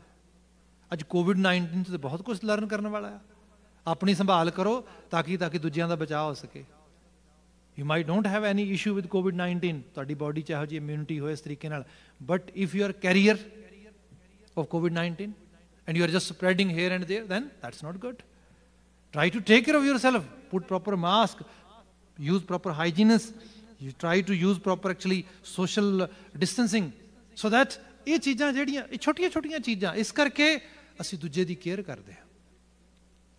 S1: ਅੱਜ ਕੋਵਿਡ-19 ਤੋਂ ਬਹੁਤ ਕੁਝ ਲਰਨ ਕਰਨ ਵਾਲਾ ਹੈ ਆਪਣੀ ਸੰਭਾਲ ਕਰੋ ਤਾਂ ਕਿ ਤਾਂ ਕਿ ਦੂਜਿਆਂ ਦਾ ਬਚਾਅ ਹੋ ਸਕੇ you might don't have any issue with ਕੋਵਿਡ-19 ਤੁਹਾਡੀ ਬਾਡੀ ਚ ਇਹੋ ਜੀ ਇਮਿਊਨਿਟੀ ਹੋਏ ਇਸ ਤਰੀਕੇ ਨਾਲ but if you are carrier of ਕੋਵਿਡ-19 and you are just spreading here and there then that's not good try to take care of yourself put proper mask use proper hygienes you try to use proper actually social distancing so that ਇਹ ਚੀਜ਼ਾਂ ਜਿਹੜੀਆਂ ਇਹ ਛੋਟੀਆਂ-ਛੋਟੀਆਂ ਚੀਜ਼ਾਂ ਇਸ ਕਰਕੇ ਅਸੀਂ ਦੂਜੇ ਦੀ care ਕਰਦੇ ਹਾਂ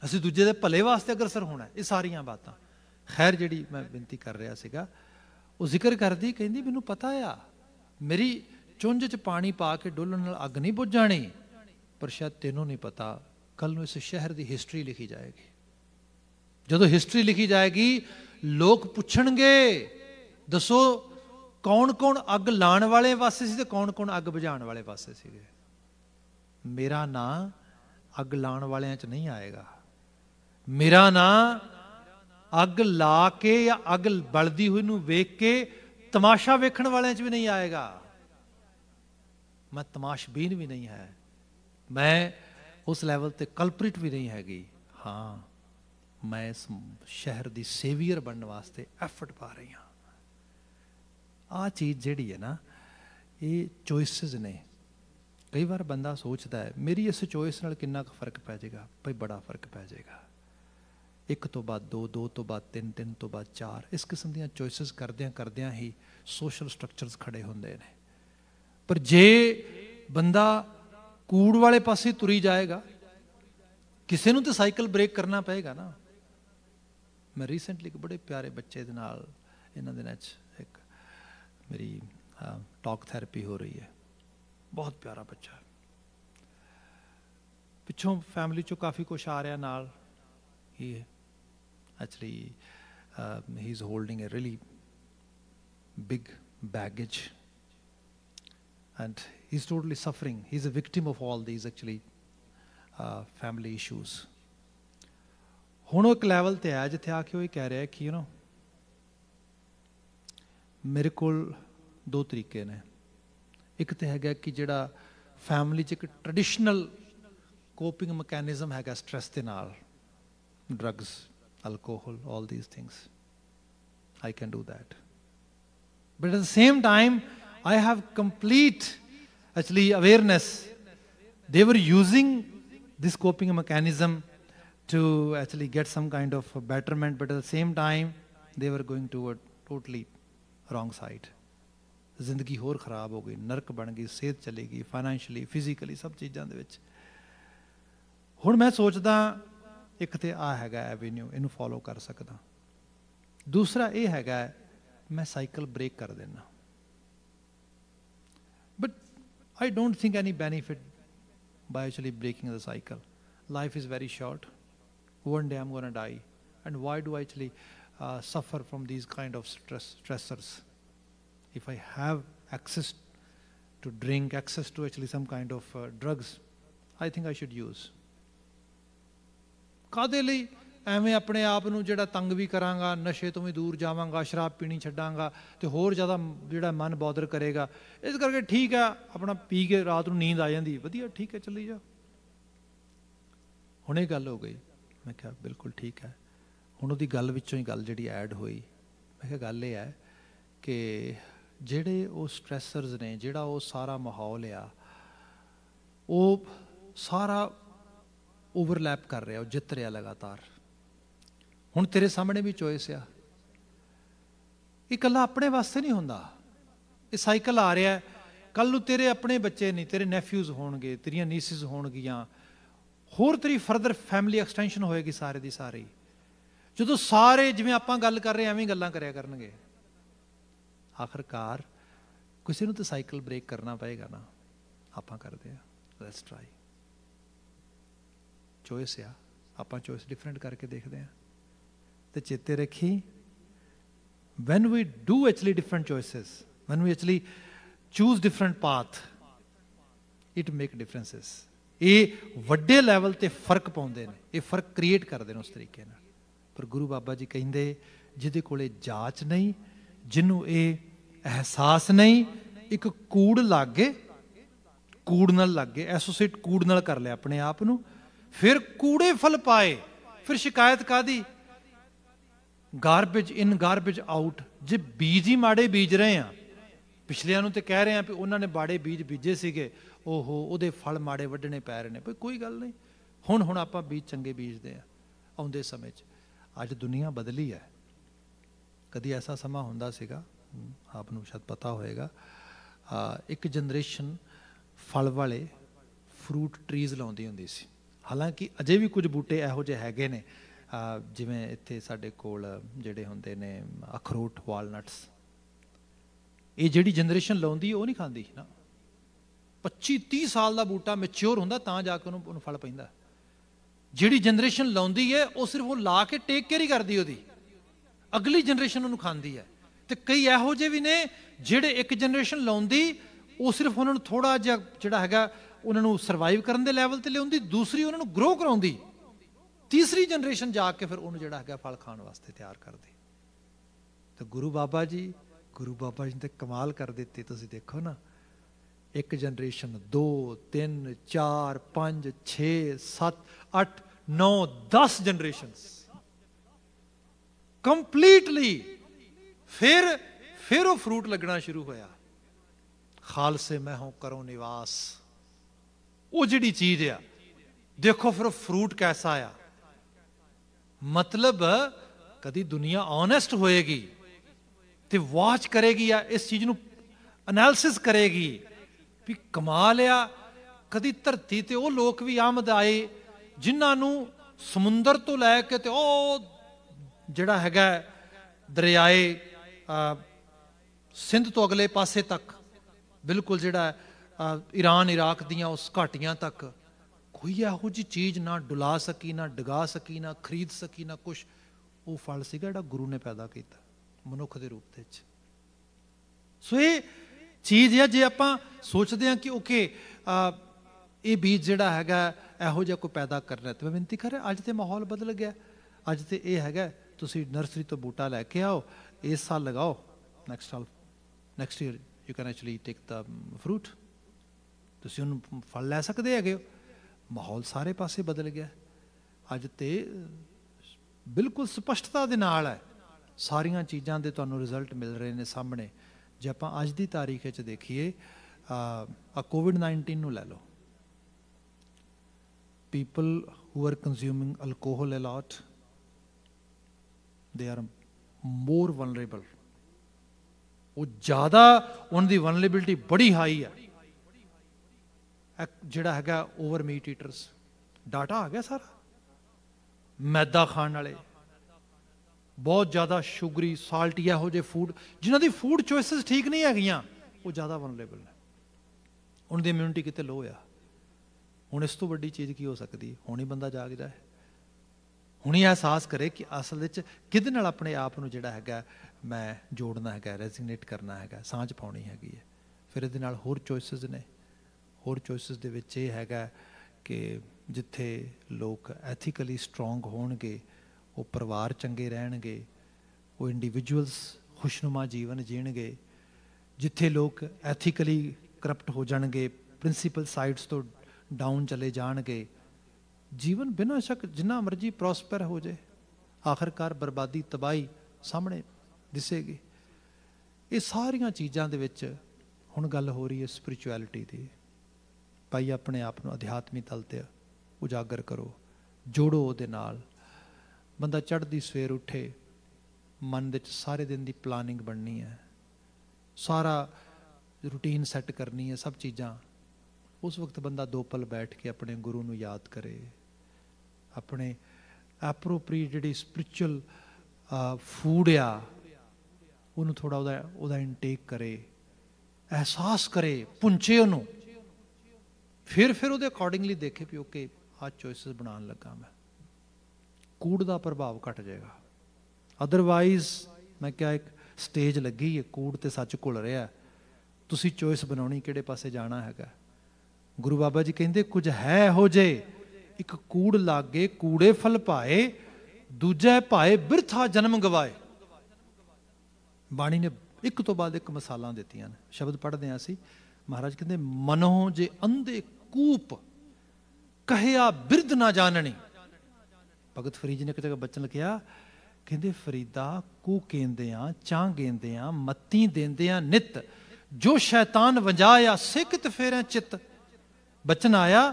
S1: ਅਸੀਂ ਦੂਜੇ ਦੇ ਭਲੇ ਵਾਸਤੇ ਅਗਰਸਰ ਹੋਣਾ ਇਹ ਸਾਰੀਆਂ ਬਾਤਾਂ ਖੈਰ ਜਿਹੜੀ ਮੈਂ ਬੇਨਤੀ ਕਰ ਰਿਹਾ ਸੀਗਾ ਉਹ ਜ਼ਿਕਰ ਕਰਦੀ ਕਹਿੰਦੀ ਮੈਨੂੰ ਪਤਾ ਆ ਮੇਰੀ ਚੁੰਝ 'ਚ ਪਾਣੀ ਪਾ ਕੇ ਡੋਲਣ ਨਾਲ ਅੱਗ ਨਹੀਂ ਬੁੱਝ ਜਾਣੀ ਪਰ ਸ਼ਾਇਦ ਤੈਨੂੰ ਨਹੀਂ ਪਤਾ ਕੱਲ ਨੂੰ ਇਸ ਸ਼ਹਿਰ ਦੀ ਹਿਸਟਰੀ ਲਿਖੀ ਜਾਏਗੀ ਜਦੋਂ ਹਿਸਟਰੀ ਲਿਖੀ ਜਾਏਗੀ ਲੋਕ ਪੁੱਛਣਗੇ ਦੱਸੋ ਕੌਣ-ਕੌਣ ਅੱਗ ਲਾਣ ਵਾਲੇ ਪਾਸੇ ਸੀ ਤੇ ਕੌਣ-ਕੌਣ ਅੱਗ ਬੁਝਾਉਣ ਵਾਲੇ ਪਾਸੇ ਸੀਗੇ ਮੇਰਾ ਨਾਂ ਅੱਗ ਲਾਣ ਵਾਲਿਆਂ 'ਚ ਨਹੀਂ ਆਏਗਾ ਮੇਰਾ ਨਾਂ ਅੱਗ ਲਾ ਕੇ ਜਾਂ ਅੱਗ ਬਲਦੀ ਹੋਈ ਨੂੰ ਵੇਖ ਕੇ ਤਮਾਸ਼ਾ ਵੇਖਣ ਵਾਲਿਆਂ 'ਚ ਵੀ ਨਹੀਂ ਆਏਗਾ ਮੈਂ ਤਮਾਸ਼ਬੀਨ ਵੀ ਨਹੀਂ ਹੈ ਮੈਂ ਉਸ ਲੈਵਲ ਤੇ ਕਲਪ੍ਰਿਟ ਵੀ ਨਹੀਂ ਹੈਗੀ ਹਾਂ ਮੈਂ ਇਸ ਸ਼ਹਿਰ ਦੀ ਸੇਵੀਅਰ ਬਣਨ ਵਾਸਤੇ ਐਫਰਟ ਪਾ ਰਹੀ ਹਾਂ ਆ ਚੀਜ਼ ਜਿਹੜੀ ਹੈ ਨਾ ਇਹ ਚੋਇਸਸ ਨੇ ਕਈ ਵਾਰ ਬੰਦਾ ਸੋਚਦਾ ਹੈ ਮੇਰੀ ਇਸ ਚੋਇਸ ਨਾਲ ਕਿੰਨਾ ਕੁ ਫਰਕ ਪੈ ਜਾਏਗਾ ਭਈ ਬੜਾ ਫਰਕ ਪੈ ਜਾਏਗਾ ਇੱਕ ਤੋਂ ਬਾਅਦ ਦੋ ਦੋ ਤੋਂ ਬਾਅਦ ਤਿੰਨ ਤਿੰਨ ਤੋਂ ਬਾਅਦ ਚਾਰ ਇਸ ਕਿਸਮ ਦੀਆਂ ਚੋਇਸਸ ਕਰਦਿਆਂ ਕਰਦਿਆਂ ਹੀ ਸੋਸ਼ਲ ਸਟਰਕਚਰਸ ਖੜੇ ਹੁੰਦੇ ਨੇ ਪਰ ਜੇ ਬੰਦਾ ਕੂੜ ਵਾਲੇ ਪਾਸੇ ਤੁਰੀ ਜਾਏਗਾ ਕਿਸੇ ਨੂੰ ਤਾਂ ਸਾਈਕਲ ਬ੍ਰੇਕ ਕਰਨਾ ਪਏਗਾ ਨਾ ਮੈਂ ਰੀਸੈਂਟਲੀ ਇੱਕ ਬੜੇ ਪਿਆਰੇ ਬੱਚੇ ਦੇ ਨਾਲ ਇਹਨਾਂ ਦਿਨਾਂ 'ਚ ਮੇਰੀ ਟਾਕ ਥੈਰੇਪੀ ਹੋ ਰਹੀ ਹੈ ਬਹੁਤ ਪਿਆਰਾ ਬੱਚਾ ਹੈ ਪਿੱਛੋਂ ਫੈਮਿਲੀ ਚੋਂ ਕਾਫੀ ਕੁਝ ਆ ਰਿਹਾ ਨਾਲ ਹੀ ਹੈ actually he is holding a really big baggage and he's totally suffering. He's a victim of all these actually uh, family issues. ਹੁਣ ਉਹ ਇੱਕ ਲੈਵਲ ਤੇ ਆ ਜਿੱਥੇ ਆ ਕੇ ਉਹ ਇਹ ਕਹਿ ਰਿਹਾ ਕਿ ਯੂ نو ਮੇਰੇ ਕੋਲ ਦੋ ਤਰੀਕੇ ਨੇ ਇੱਕ ਤੇ ਹੈਗਾ ਕਿ ਜਿਹੜਾ ਫੈਮਿਲੀ 'ਚ ਇੱਕ ਟ੍ਰੈਡੀਸ਼ਨਲ ਕੋਪਿੰਗ ਮੈਕੈਨਿਜ਼ਮ ਹੈਗਾ ਸਟ्रेस ਦੇ ਨਾਲ drugs alcohol all these things i can do that but at the same time i have complete actually awareness they were using this coping mechanism to actually get some kind of betterment but at the same time they were going toward totally wrong side ਜ਼ਿੰਦਗੀ ਹੋਰ ਖਰਾਬ ਹੋ ਗਈ ਨਰਕ ਬਣ ਗਈ ਸਿਹਤ ਚਲੀ ਗਈ ਫਾਈਨੈਂਸ਼ਲੀ ਫਿਜ਼ੀਕਲੀ ਸਭ ਚੀਜ਼ਾਂ ਦੇ ਵਿੱਚ ਹੁਣ ਮੈਂ ਸੋਚਦਾ ਇੱਕ ਤੇ ਆ ਹੈਗਾ ਐਵੇਨਿਊ ਇਹਨੂੰ ਫੋਲੋ ਕਰ ਸਕਦਾ ਦੂਸਰਾ ਇਹ ਹੈਗਾ ਮੈਂ ਸਾਈਕਲ ਬ੍ਰੇਕ ਕਰ ਦੇਣਾ but I don't think any benefit by actually breaking the cycle life is very short one day I'm going to die. And why do I actually uh, suffer from these kind of stress, stressors. If I have access to drink, access to actually some kind of uh, drugs, I think I should use. ਕਾਦੇ ਲਈ ਐਵੇਂ ਆਪਣੇ ਆਪ ਨੂੰ ਜਿਹੜਾ ਤੰਗ ਵੀ ਕਰਾਂਗਾ ਨਸ਼ੇ ਤੋਂ ਵੀ ਦੂਰ ਜਾਵਾਂਗਾ ਸ਼ਰਾਬ ਪੀਣੀ ਛੱਡਾਂਗਾ ਤੇ ਹੋਰ ਜ਼ਿਆਦਾ ਜਿਹੜਾ ਮਨ ਬੌਦਰ ਕਰੇਗਾ ਇਸ ਕਰਕੇ ਠੀਕ ਆ ਆਪਣਾ ਪੀ ਕੇ ਰਾਤ ਨੂੰ ਨੀਂਦ ਆ ਜਾਂਦੀ ਵਧੀਆ ਠੀਕ ਹੈ ਚੱਲੀ ਜਾ ਹੁਣੇ ਗੱਲ ਹੋ ਗਈ ਮੈਂ ਕਿਹਾ ਬਿਲਕੁਲ ਠੀਕ ਹੈ ਹੁਣ ਉਹਦੀ ਗੱਲ ਵਿੱਚੋਂ ਹੀ ਗੱਲ ਜਿਹੜੀ ਐਡ ਹੋਈ ਮੈਂ ਕਿਹਾ ਗੱਲ ਇਹ ਹੈ ਕਿ ਜਿਹੜੇ ਉਹ ਸਟ੍ਰੈਸਰਸ ਨੇ ਜਿਹੜਾ ਉਹ ਸਾਰਾ ਮਾਹੌਲ ਆ ਉਹ ਸਾਰਾ ਓਵਰਲੈਪ ਕਰ ਰਿਹਾ ਉਹ ਜਿੱਤ ਰਿਹਾ ਲਗਾਤਾਰ ਹੁਣ ਤੇਰੇ ਸਾਹਮਣੇ ਵੀ ਚੋਇਸ ਆ ਇਹ ਆਪਣੇ ਵਾਸਤੇ ਨਹੀਂ ਹੁੰਦਾ ਇਹ ਸਾਈਕਲ ਆ ਰਿਹਾ ਕੱਲ ਨੂੰ ਤੇਰੇ ਆਪਣੇ ਬੱਚੇ ਨਹੀਂ ਤੇਰੇ ਨੈਫਿਊਜ਼ ਹੋਣਗੇ ਤੇਰੀਆਂ ਨੀਸਿਸ ਹੋਣਗੀਆਂ ਹੋਰ ਤੇਰੀ ਫਰਦਰ ਫੈਮਿਲੀ ਐਕਸਟੈਂਸ਼ਨ ਹੋਏਗੀ ਸਾਰੇ ਦੀ ਸਾਰੀ ਜਦੋਂ ਸਾਰੇ ਜਿਵੇਂ ਆਪਾਂ ਗੱਲ ਕਰ ਰਹੇ ਐਵੇਂ ਗੱਲਾਂ ਕਰਿਆ ਕਰਨਗੇ ਆਖਰਕਾਰ ਕਿਸੇ ਨੂੰ ਤਾਂ ਸਾਈਕਲ ਬ੍ਰੇਕ ਕਰਨਾ ਪਏਗਾ ਨਾ ਆਪਾਂ ਕਰਦੇ ਆ ਲੈਟਸ ਟਰਾਈ ਚੋਇਸ ਆ ਆਪਾਂ ਚੋਇਸ ਡਿਫਰੈਂਟ ਕਰਕੇ ਦੇਖਦੇ ਆ ਤੇ ਚੇਤੇ ਰੱਖੀ when we do actually different choices when we actually choose different path it make differences ਇਹ ਵੱਡੇ ਲੈਵਲ ਤੇ ਫਰਕ ਪਾਉਂਦੇ ਨੇ ਇਹ ਫਰਕ ਕ੍ਰੀਏਟ ਕਰਦੇ ਨੇ ਉਸ ਤਰੀਕੇ ਨਾਲ ਪਰ ਗੁਰੂ ਬਾਬਾ ਜੀ ਕਹਿੰਦੇ ਜਿਹਦੇ ਕੋਲੇ ਜਾਂਚ ਨਹੀਂ ਜਿਹਨੂੰ ਇਹ ਅਹਿਸਾਸ ਨਹੀਂ ਇੱਕ ਕੂੜ ਲੱਗੇ ਕੂੜ ਨਾਲ ਲੱਗੇ ਐਸੋਸੀਏਟ ਕੂੜ ਨਾਲ ਕਰ ਲਿਆ ਆਪਣੇ ਆਪ ਨੂੰ ਫਿਰ ਕੂੜੇ ਫਲ ਪਾਏ ਫਿਰ ਸ਼ਿਕਾਇਤ ਕਾਦੀ ਗਾਰਬੇਜ ਇਨ ਗਾਰਬੇਜ ਆਊਟ ਜੇ ਬੀਜ ਹੀ ਮਾੜੇ ਬੀਜ ਰਹੇ ਆ ਪਿਛਲਿਆਂ ਨੂੰ ਤੇ ਕਹਿ ਰਹੇ ਆ ਕਿ ਉਹਨਾਂ ਨੇ ਬਾੜੇ ਬੀਜ ਬੀਜੇ ਸੀਗੇ ਓਹੋ ਉਹਦੇ ਫਲ ਮਾੜੇ ਵੱਢਣੇ ਪੈ ਰਹੇ ਨੇ ਕੋਈ ਗੱਲ ਨਹੀਂ ਹੁਣ ਹੁਣ ਆਪਾਂ ਬੀਜ ਚੰਗੇ ਬੀਜਦੇ ਆ ਆਉਂਦੇ ਸਮੇਂ 'ਚ ਅੱਜ ਦੁਨੀਆ ਬਦਲੀ ਹੈ ਕਦੀ ਐਸਾ ਸਮਾਂ ਹੁੰਦਾ ਸੀਗਾ ਆਪ ਨੂੰ ਸ਼ਾਇਦ ਪਤਾ ਹੋਵੇਗਾ ਇੱਕ ਜਨਰੇਸ਼ਨ ਫਲ ਵਾਲੇ ਫਰੂਟ ਟਰੀਜ਼ ਲਾਉਂਦੀ ਹੁੰਦੀ ਸੀ ਹਾਲਾਂਕਿ ਅਜੇ ਵੀ ਕੁਝ ਬੂਟੇ ਇਹੋ ਜਿਹੇ ਹੈਗੇ ਨੇ ਜਿਵੇਂ ਇੱਥੇ ਸਾਡੇ ਕੋਲ ਜਿਹੜੇ ਹੁੰਦੇ ਨੇ ਅਖਰੋਟ ਵਾਲਨਟਸ ਇਹ ਜਿਹੜੀ ਜਨਰੇਸ਼ਨ ਲਾਉਂਦੀ ਉਹ ਨਹੀਂ ਖਾਂਦੀ ਨਾ 25 30 ਸਾਲ ਦਾ ਬੂਟਾ ਮੈਚੁਰ ਹੁੰਦਾ ਤਾਂ ਜਾ ਕੇ ਉਹਨੂੰ ਫਲ ਪੈਂਦਾ ਜਿਹੜੀ ਜਨਰੇਸ਼ਨ ਲਾਉਂਦੀ ਹੈ ਉਹ ਸਿਰਫ ਉਹ ਲਾ ਕੇ ਟੇਕ ਕੇਅਰ ਹੀ ਕਰਦੀ ਉਹਦੀ ਅਗਲੀ ਜਨਰੇਸ਼ਨ ਉਹਨੂੰ ਖਾਂਦੀ ਹੈ ਤੇ ਕਈ ਇਹੋ ਜਿਹੇ ਵੀ ਨੇ ਜਿਹੜੇ ਇੱਕ ਜਨਰੇਸ਼ਨ ਲਾਉਂਦੀ ਉਹ ਸਿਰਫ ਉਹਨਾਂ ਨੂੰ ਥੋੜਾ ਜਿਹਾ ਜਿਹੜਾ ਹੈਗਾ ਉਹਨਾਂ ਨੂੰ ਸਰਵਾਈਵ ਕਰਨ ਦੇ ਲੈਵਲ ਤੇ ਲਿਆਉਂਦੀ ਦੂਸਰੀ ਉਹਨਾਂ ਨੂੰ ਗਰੋ ਕਰਾਉਂਦੀ ਤੀਸਰੀ ਜਨਰੇਸ਼ਨ ਜਾ ਕੇ ਫਿਰ ਉਹਨੂੰ ਜਿਹੜਾ ਹੈਗਾ ਫਲ ਖਾਣ ਵਾਸਤੇ ਤਿਆਰ ਕਰਦੀ ਤੇ ਗੁਰੂ ਬਾਬਾ ਜੀ ਗੁਰੂ ਬਾਬਾ ਜੀ ਤੇ ਕਮਾਲ ਕਰ ਦਿੱਤੇ ਤੁਸੀਂ ਦੇਖੋ ਨਾ ਇੱਕ ਜਨਰੇਸ਼ਨ 2 3 4 5 6 7 8 9 10 ਜਨਰੇਸ਼ਨਸ ਕੰਪਲੀਟਲੀ ਫਿਰ ਫਿਰ ਉਹ ਫਰੂਟ ਲੱਗਣਾ ਸ਼ੁਰੂ ਹੋਇਆ ਖਾਲਸੇ ਮੈਂ ਹਾਂ ਕਰੋ ਨਿਵਾਸ ਉਹ ਜਿਹੜੀ ਚੀਜ਼ ਆ ਦੇਖੋ ਫਿਰ ਫਰੂਟ ਕੈਸਾ ਆ ਮਤਲਬ ਕਦੀ ਦੁਨੀਆ ਓਨੈਸਟ ਹੋਏਗੀ ਤੇ ਵਾਚ ਕਰੇਗੀ ਆ ਇਸ ਚੀਜ਼ ਨੂੰ ਐਨਾਲਿਸਿਸ ਕਰੇਗੀ ਵੀ ਕਮਾਲ ਆ ਕਦੀ ਧਰਤੀ ਤੇ ਉਹ ਲੋਕ ਵੀ ਆਮਦ ਆਏ ਜਿਨ੍ਹਾਂ ਨੂੰ ਸਮੁੰਦਰ ਤੋਂ ਲੈ ਕੇ ਤੇ ਉਹ ਜਿਹੜਾ ਹੈਗਾ ਦਰਿਆਏ ਸਿੰਧ ਤੋਂ ਅਗਲੇ ਪਾਸੇ ਤੱਕ ਬਿਲਕੁਲ ਜਿਹੜਾ ਈਰਾਨ ਇਰਾਕ ਦੀਆਂ ਉਸ ਘਾਟੀਆਂ ਤੱਕ ਕੋਈ ਇਹੋ ਜੀ ਚੀਜ਼ ਨਾ ਡੁਲਾ ਸਕੀ ਨਾ ਡਗਾ ਸਕੀ ਨਾ ਖਰੀਦ ਸਕੀ ਨਾ ਕੁਝ ਉਹ ਫਲ ਸੀਗਾ ਜਿਹੜਾ ਗੁਰੂ ਨੇ ਪੈਦਾ ਕੀਤਾ ਮਨੁੱਖ ਦੇ ਰੂਪ ਦੇ ਵਿੱਚ ਸੋ ਇਹ ਚੀਜ਼ ਹੈ ਜੇ ਆਪਾਂ ਸੋਚਦੇ ਹਾਂ ਕਿ ਓਕੇ ਇਹ ਬੀਜ ਜਿਹੜਾ ਹੈਗਾ ਇਹੋ ਜਿਹਾ ਕੋਈ ਪੈਦਾ ਕਰਨਾ ਤੇ ਮੈਂ ਬੇਨਤੀ ਕਰ ਰਿਹਾ ਅੱਜ ਤੇ ਮਾਹੌਲ ਬਦਲ ਗਿਆ ਅੱਜ ਤੇ ਇਹ ਹੈਗਾ ਤੁਸੀਂ ਨਰਸਰੀ ਤੋਂ ਬੂਟਾ ਲੈ ਕੇ ਆਓ ਇਸ ਸਾਲ ਲਗਾਓ ਨੈਕਸਟ ਸਾਲ next year you can actually take the fruit ਤੁਸੀਂ ਉਹਨੂੰ ਫਲ ਲੈ ਸਕਦੇ ਹੈਗੇ ਮਾਹੌਲ ਸਾਰੇ ਪਾਸੇ ਬਦਲ ਗਿਆ ਅੱਜ ਤੇ ਬਿਲਕੁਲ ਸਪਸ਼ਟਤਾ ਦੇ ਨਾਲ ਹੈ ਸਾਰੀਆਂ ਚੀਜ਼ਾਂ ਦੇ ਤੁਹਾਨੂੰ ਰਿਜ਼ਲਟ ਮਿਲ ਰਹੇ ਨੇ ਸਾਹਮਣੇ ਜੇ ਆਪਾਂ ਅੱਜ ਦੀ ਤਾਰੀਖ ਵਿੱਚ ਦੇਖੀਏ ਆ ਕੋਵਿਡ 19 ਨੂੰ ਲੈ ਲਓ people who are consuming alcohol a lot, they are more vulnerable. ਉਹ ਜ਼ਿਆਦਾ ਉਹਨਾਂ ਦੀ ਵਨਰੇਬਿਲਟੀ ਬੜੀ ਹਾਈ ਹੈ ਜਿਹੜਾ ਹੈਗਾ ਓਵਰ ਮੀਟ ਈਟਰਸ ਡਾਟਾ ਆ ਗਿਆ ਸਾਰਾ ਮੈਦਾ ਖਾਣ ਵਾਲੇ ਬਹੁਤ ਜ਼ਿਆਦਾ ਸ਼ੂਗਰੀ ਸਾਲਟੀ ਇਹੋ ਜਿਹੇ ਫੂਡ ਜਿਨ੍ਹਾਂ ਦੀ ਫੂਡ ਚੋਇਸਸ ਠੀਕ ਨਹੀਂ ਹੈਗੀਆਂ ਉਹ ਜ਼ਿਆਦਾ ਵਨਰੇਬਲ ਨੇ ਉਹਨਾਂ ਦੀ ਇਮਿਊਨਿਟੀ ਕਿਤੇ ਲੋ ਆ ਹੁਣ ਇਸ ਤੋਂ ਵੱਡੀ ਚੀਜ਼ ਕੀ ਹੋ ਸਕਦੀ ਹੈ ਹੁਣ ਹੀ ਬੰਦਾ ਜਾਗ ਜਾਏ ਹੁਣ ਹੀ ਅਹਿਸਾਸ ਕਰੇ ਕਿ ਅਸਲ ਵਿੱਚ ਕਿਹਦੇ ਨਾਲ ਆਪਣੇ ਆਪ ਨੂੰ ਜਿਹੜਾ ਹੈਗਾ ਮੈਂ ਜੋੜਨਾ ਹੈਗਾ ਰੈਜ਼ਿਗਨੇਟ ਕਰਨਾ ਹੈਗਾ ਸਾਂਝ ਪਾਉਣੀ ਹੈਗੀ ਹੈ ਫਿਰ ਇਹਦੇ ਨਾਲ ਹੋਰ ਚੋਇਸਸ ਨੇ ਹੋਰ ਚੋਇਸਸ ਦੇ ਵਿੱਚ ਇਹ ਹੈਗਾ ਕਿ ਜਿੱਥੇ ਲੋਕ ਐਥੀਕਲੀ ਸਟਰੋਂਗ ਹੋਣਗੇ ਉਹ ਪਰਿਵਾਰ ਚੰਗੇ ਰਹਿਣਗੇ ਉਹ ਇੰਡੀਵਿਜੂਅਲਸ ਖੁਸ਼ਨੁਮਾ ਜੀਵਨ ਜੀਣਗੇ ਜਿੱਥੇ ਲੋਕ ਐਥੀਕਲੀ ਕਰਪਟ ਹੋ ਜਾਣਗੇ ਪ੍ਰਿੰਸੀਪਲ ਸਾਈਡਸ ਤੋਂ ਡਾਊਨ ਚਲੇ ਜਾਣਗੇ ਜੀਵਨ ਬਿਨਾਂ ਸ਼ੱਕ ਜਿੰਨਾ ਮਰਜੀ ਪ੍ਰੋਸਪਰ ਹੋ ਜਾਏ ਆਖਰਕਾਰ ਬਰਬਾਦੀ ਤਬਾਈ ਸਾਹਮਣੇ ਦਿਸੇਗੀ ਇਹ ਸਾਰੀਆਂ ਚੀਜ਼ਾਂ ਦੇ ਵਿੱਚ ਹੁਣ ਗੱਲ ਹੋ ਰਹੀ ਹੈ ਸਪਿਰਚੁਅਲਿਟੀ ਦੀ ਭਾਈ ਆਪਣੇ ਆਪ ਨੂੰ ਅਧਿਆਤਮਿਕ ਤਲ ਤੇ ਉਜਾਗਰ ਕਰੋ ਜੋੜੋ ਉਹਦੇ ਨਾਲ ਬੰਦਾ ਚੜ੍ਹਦੀ ਸਵੇਰ ਉੱਠੇ ਮਨ ਦੇ ਵਿੱਚ ਸਾਰੇ ਦਿਨ ਦੀ ਪਲਾਨਿੰਗ ਬਣਨੀ ਹੈ ਸਾਰਾ ਰੂਟੀਨ ਸੈੱਟ ਕਰਨੀ ਹੈ ਸਭ ਚੀਜ਼ਾਂ ਉਸ ਵਕਤ ਬੰਦਾ ਦੋ ਪਲ ਬੈਠ ਕੇ ਆਪਣੇ ਗੁਰੂ ਨੂੰ ਯਾਦ ਕਰੇ ਆਪਣੇ ਐਪਰੋਪ੍ਰੀਏਟ ਜਿਹੜੀ ਸਪਿਰਚੁਅਲ ਫੂਡ ਆ ਉਹਨੂੰ ਥੋੜਾ ਉਹਦਾ ਉਹਦਾ ਇਨਟੇਕ ਕਰੇ ਅਹਿਸਾਸ ਕਰੇ ਪੁੰਚੇ ਉਹਨੂੰ ਫਿਰ ਫਿਰ ਉਹਦੇ ਅਕੋਰਡਿੰਗਲੀ ਦੇਖੇ ਵੀ ਓਕੇ ਆ ਚੋਇਸਸ ਬਣਾਉਣ ਲੱਗਾ ਮੈਂ ਕੂੜ ਦਾ ਪ੍ਰਭਾਵ ਘਟ ਜਾਏਗਾ ਅਦਰਵਾਈਜ਼ ਮੈਂ ਕਿਹਾ ਇੱਕ ਸਟੇਜ ਲੱਗੀ ਹੈ ਕੂੜ ਤੇ ਸੱਚ ਘੁਲ ਰਿਹਾ ਤੁਸੀਂ ਚੋਇਸ ਬਣਾਉਣੀ ਕਿਹੜੇ ਪਾਸੇ ਜਾਣਾ ਹੈਗਾ ਗੁਰੂ ਬਾਬਾ ਜੀ ਕਹਿੰਦੇ ਕੁਝ ਹੈ ਹੋ ਜੇ ਇੱਕ ਕੂੜ ਲਾਗੇ ਕੂੜੇ ਫਲ ਪਾਏ ਦੂਜੇ ਪਾਏ ਬਿਰਥਾ ਜਨਮ ਗਵਾਏ ਬਾਣੀ ਨੇ ਇੱਕ ਤੋਂ ਬਾਅਦ ਇੱਕ ਮਸਾਲਾ ਦਿੱਤੀਆਂ ਨੇ ਸ਼ਬਦ ਪੜ੍ਹਦੇ ਆਂ ਅਸੀਂ ਮਹਾਰਾਜ ਕਹਿੰਦੇ ਮਨੋਂ ਜੇ ਅੰਧੇ ਕੂਪ ਕਹਿਆ ਬਿਰਧ ਨਾ ਜਾਣਣੀ ਭਗਤ ਫਰੀਦ ਨੇ ਕਿਤੇ ਬਚਨ ਲਿਖਿਆ ਕਹਿੰਦੇ ਫਰੀਦਾ ਕੂ ਕਹਿੰਦੇ ਆ ਚਾਹ ਗਿੰਦੇ ਆ ਮੱਤੀ ਦਿੰਦੇ ਆ ਨਿਤ ਜੋ ਸ਼ੈਤਾਨ ਵੰਜਾਇਆ ਸਿਕਤ ਫੇਰੇ ਚਿੱਤ ਬਚਨ ਆਇਆ